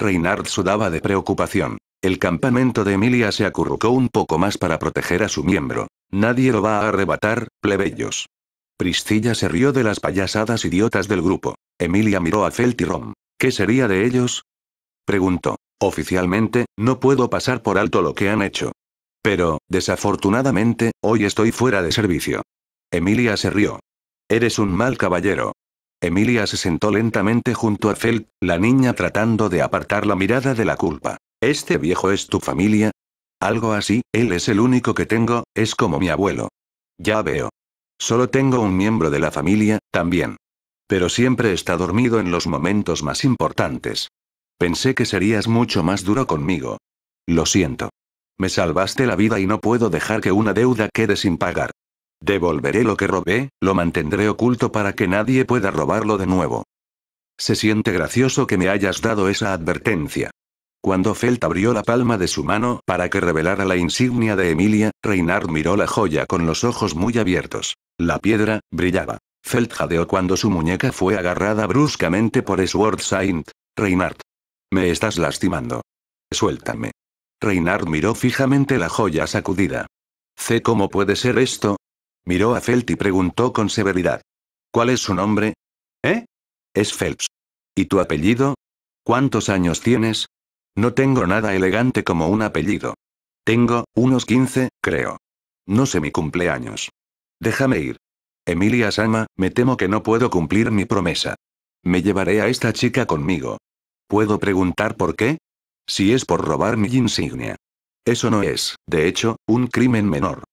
S1: Reinhard sudaba de preocupación. El campamento de Emilia se acurrucó un poco más para proteger a su miembro. Nadie lo va a arrebatar, plebeyos. Priscilla se rió de las payasadas idiotas del grupo. Emilia miró a Felt y Rom. ¿Qué sería de ellos? Preguntó. Oficialmente, no puedo pasar por alto lo que han hecho. Pero, desafortunadamente, hoy estoy fuera de servicio. Emilia se rió. Eres un mal caballero. Emilia se sentó lentamente junto a Felt, la niña tratando de apartar la mirada de la culpa. ¿Este viejo es tu familia? Algo así, él es el único que tengo, es como mi abuelo. Ya veo. Solo tengo un miembro de la familia, también. Pero siempre está dormido en los momentos más importantes. Pensé que serías mucho más duro conmigo. Lo siento. Me salvaste la vida y no puedo dejar que una deuda quede sin pagar. Devolveré lo que robé, lo mantendré oculto para que nadie pueda robarlo de nuevo. Se siente gracioso que me hayas dado esa advertencia. Cuando Felt abrió la palma de su mano para que revelara la insignia de Emilia, Reynard miró la joya con los ojos muy abiertos. La piedra brillaba. Felt jadeó cuando su muñeca fue agarrada bruscamente por Sword Saint. Reynard. Me estás lastimando. Suéltame. Reynard miró fijamente la joya sacudida. Sé ¿Cómo puede ser esto? Miró a Felt y preguntó con severidad. ¿Cuál es su nombre? ¿Eh? Es Phelps. ¿Y tu apellido? ¿Cuántos años tienes? No tengo nada elegante como un apellido. Tengo, unos 15, creo. No sé mi cumpleaños. Déjame ir. Emilia Sama, me temo que no puedo cumplir mi promesa. Me llevaré a esta chica conmigo. ¿Puedo preguntar por qué? Si es por robar mi insignia. Eso no es, de hecho, un crimen menor.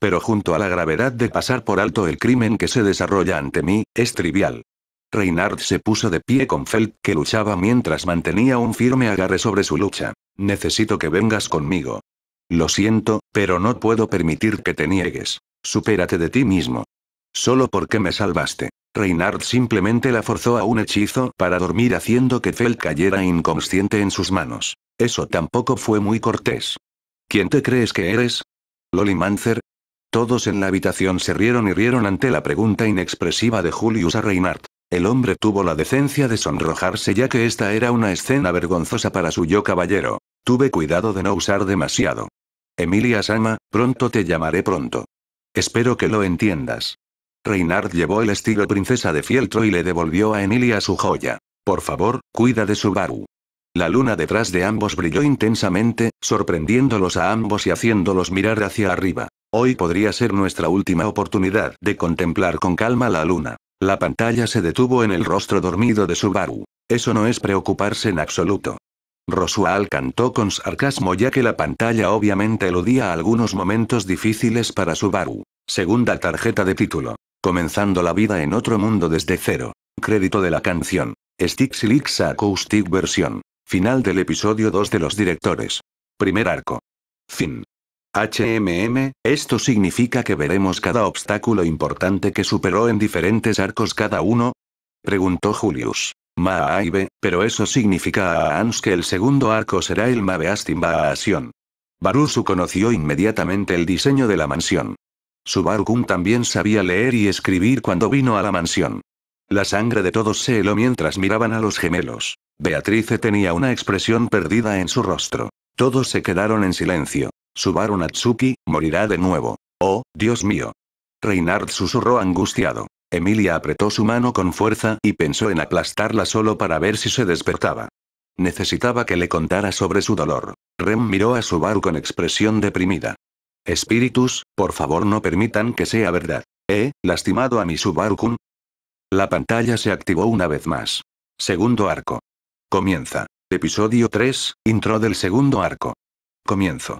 S1: Pero junto a la gravedad de pasar por alto el crimen que se desarrolla ante mí, es trivial. Reinhardt se puso de pie con Felt, que luchaba mientras mantenía un firme agarre sobre su lucha. Necesito que vengas conmigo. Lo siento, pero no puedo permitir que te niegues. Supérate de ti mismo. Solo porque me salvaste. Reinhardt simplemente la forzó a un hechizo para dormir haciendo que felt cayera inconsciente en sus manos. Eso tampoco fue muy cortés. ¿Quién te crees que eres? Loli todos en la habitación se rieron y rieron ante la pregunta inexpresiva de Julius a Reinhardt. El hombre tuvo la decencia de sonrojarse ya que esta era una escena vergonzosa para su yo caballero. Tuve cuidado de no usar demasiado. Emilia Sama, pronto te llamaré pronto. Espero que lo entiendas. Reinhardt llevó el estilo princesa de fieltro y le devolvió a Emilia su joya. Por favor, cuida de su Subaru. La luna detrás de ambos brilló intensamente, sorprendiéndolos a ambos y haciéndolos mirar hacia arriba. Hoy podría ser nuestra última oportunidad de contemplar con calma la luna. La pantalla se detuvo en el rostro dormido de Subaru. Eso no es preocuparse en absoluto. Rosual cantó con sarcasmo ya que la pantalla obviamente eludía algunos momentos difíciles para Subaru. Segunda tarjeta de título. Comenzando la vida en otro mundo desde cero. Crédito de la canción. Stix Lix Acoustic Versión. Final del episodio 2 de los directores. Primer arco. Fin. HMM, esto significa que veremos cada obstáculo importante que superó en diferentes arcos cada uno? Preguntó Julius. Maaibe, pero eso significa a ans que el segundo arco será el a Barusu conoció inmediatamente el diseño de la mansión. Subargun también sabía leer y escribir cuando vino a la mansión. La sangre de todos se heló mientras miraban a los gemelos. Beatrice tenía una expresión perdida en su rostro. Todos se quedaron en silencio. Subaru Natsuki, morirá de nuevo. Oh, Dios mío. Reinhard susurró angustiado. Emilia apretó su mano con fuerza y pensó en aplastarla solo para ver si se despertaba. Necesitaba que le contara sobre su dolor. Rem miró a Subaru con expresión deprimida. Espíritus, por favor no permitan que sea verdad. Eh, lastimado a mi Subaru-kun? La pantalla se activó una vez más. Segundo arco. Comienza. Episodio 3, intro del segundo arco. Comienzo.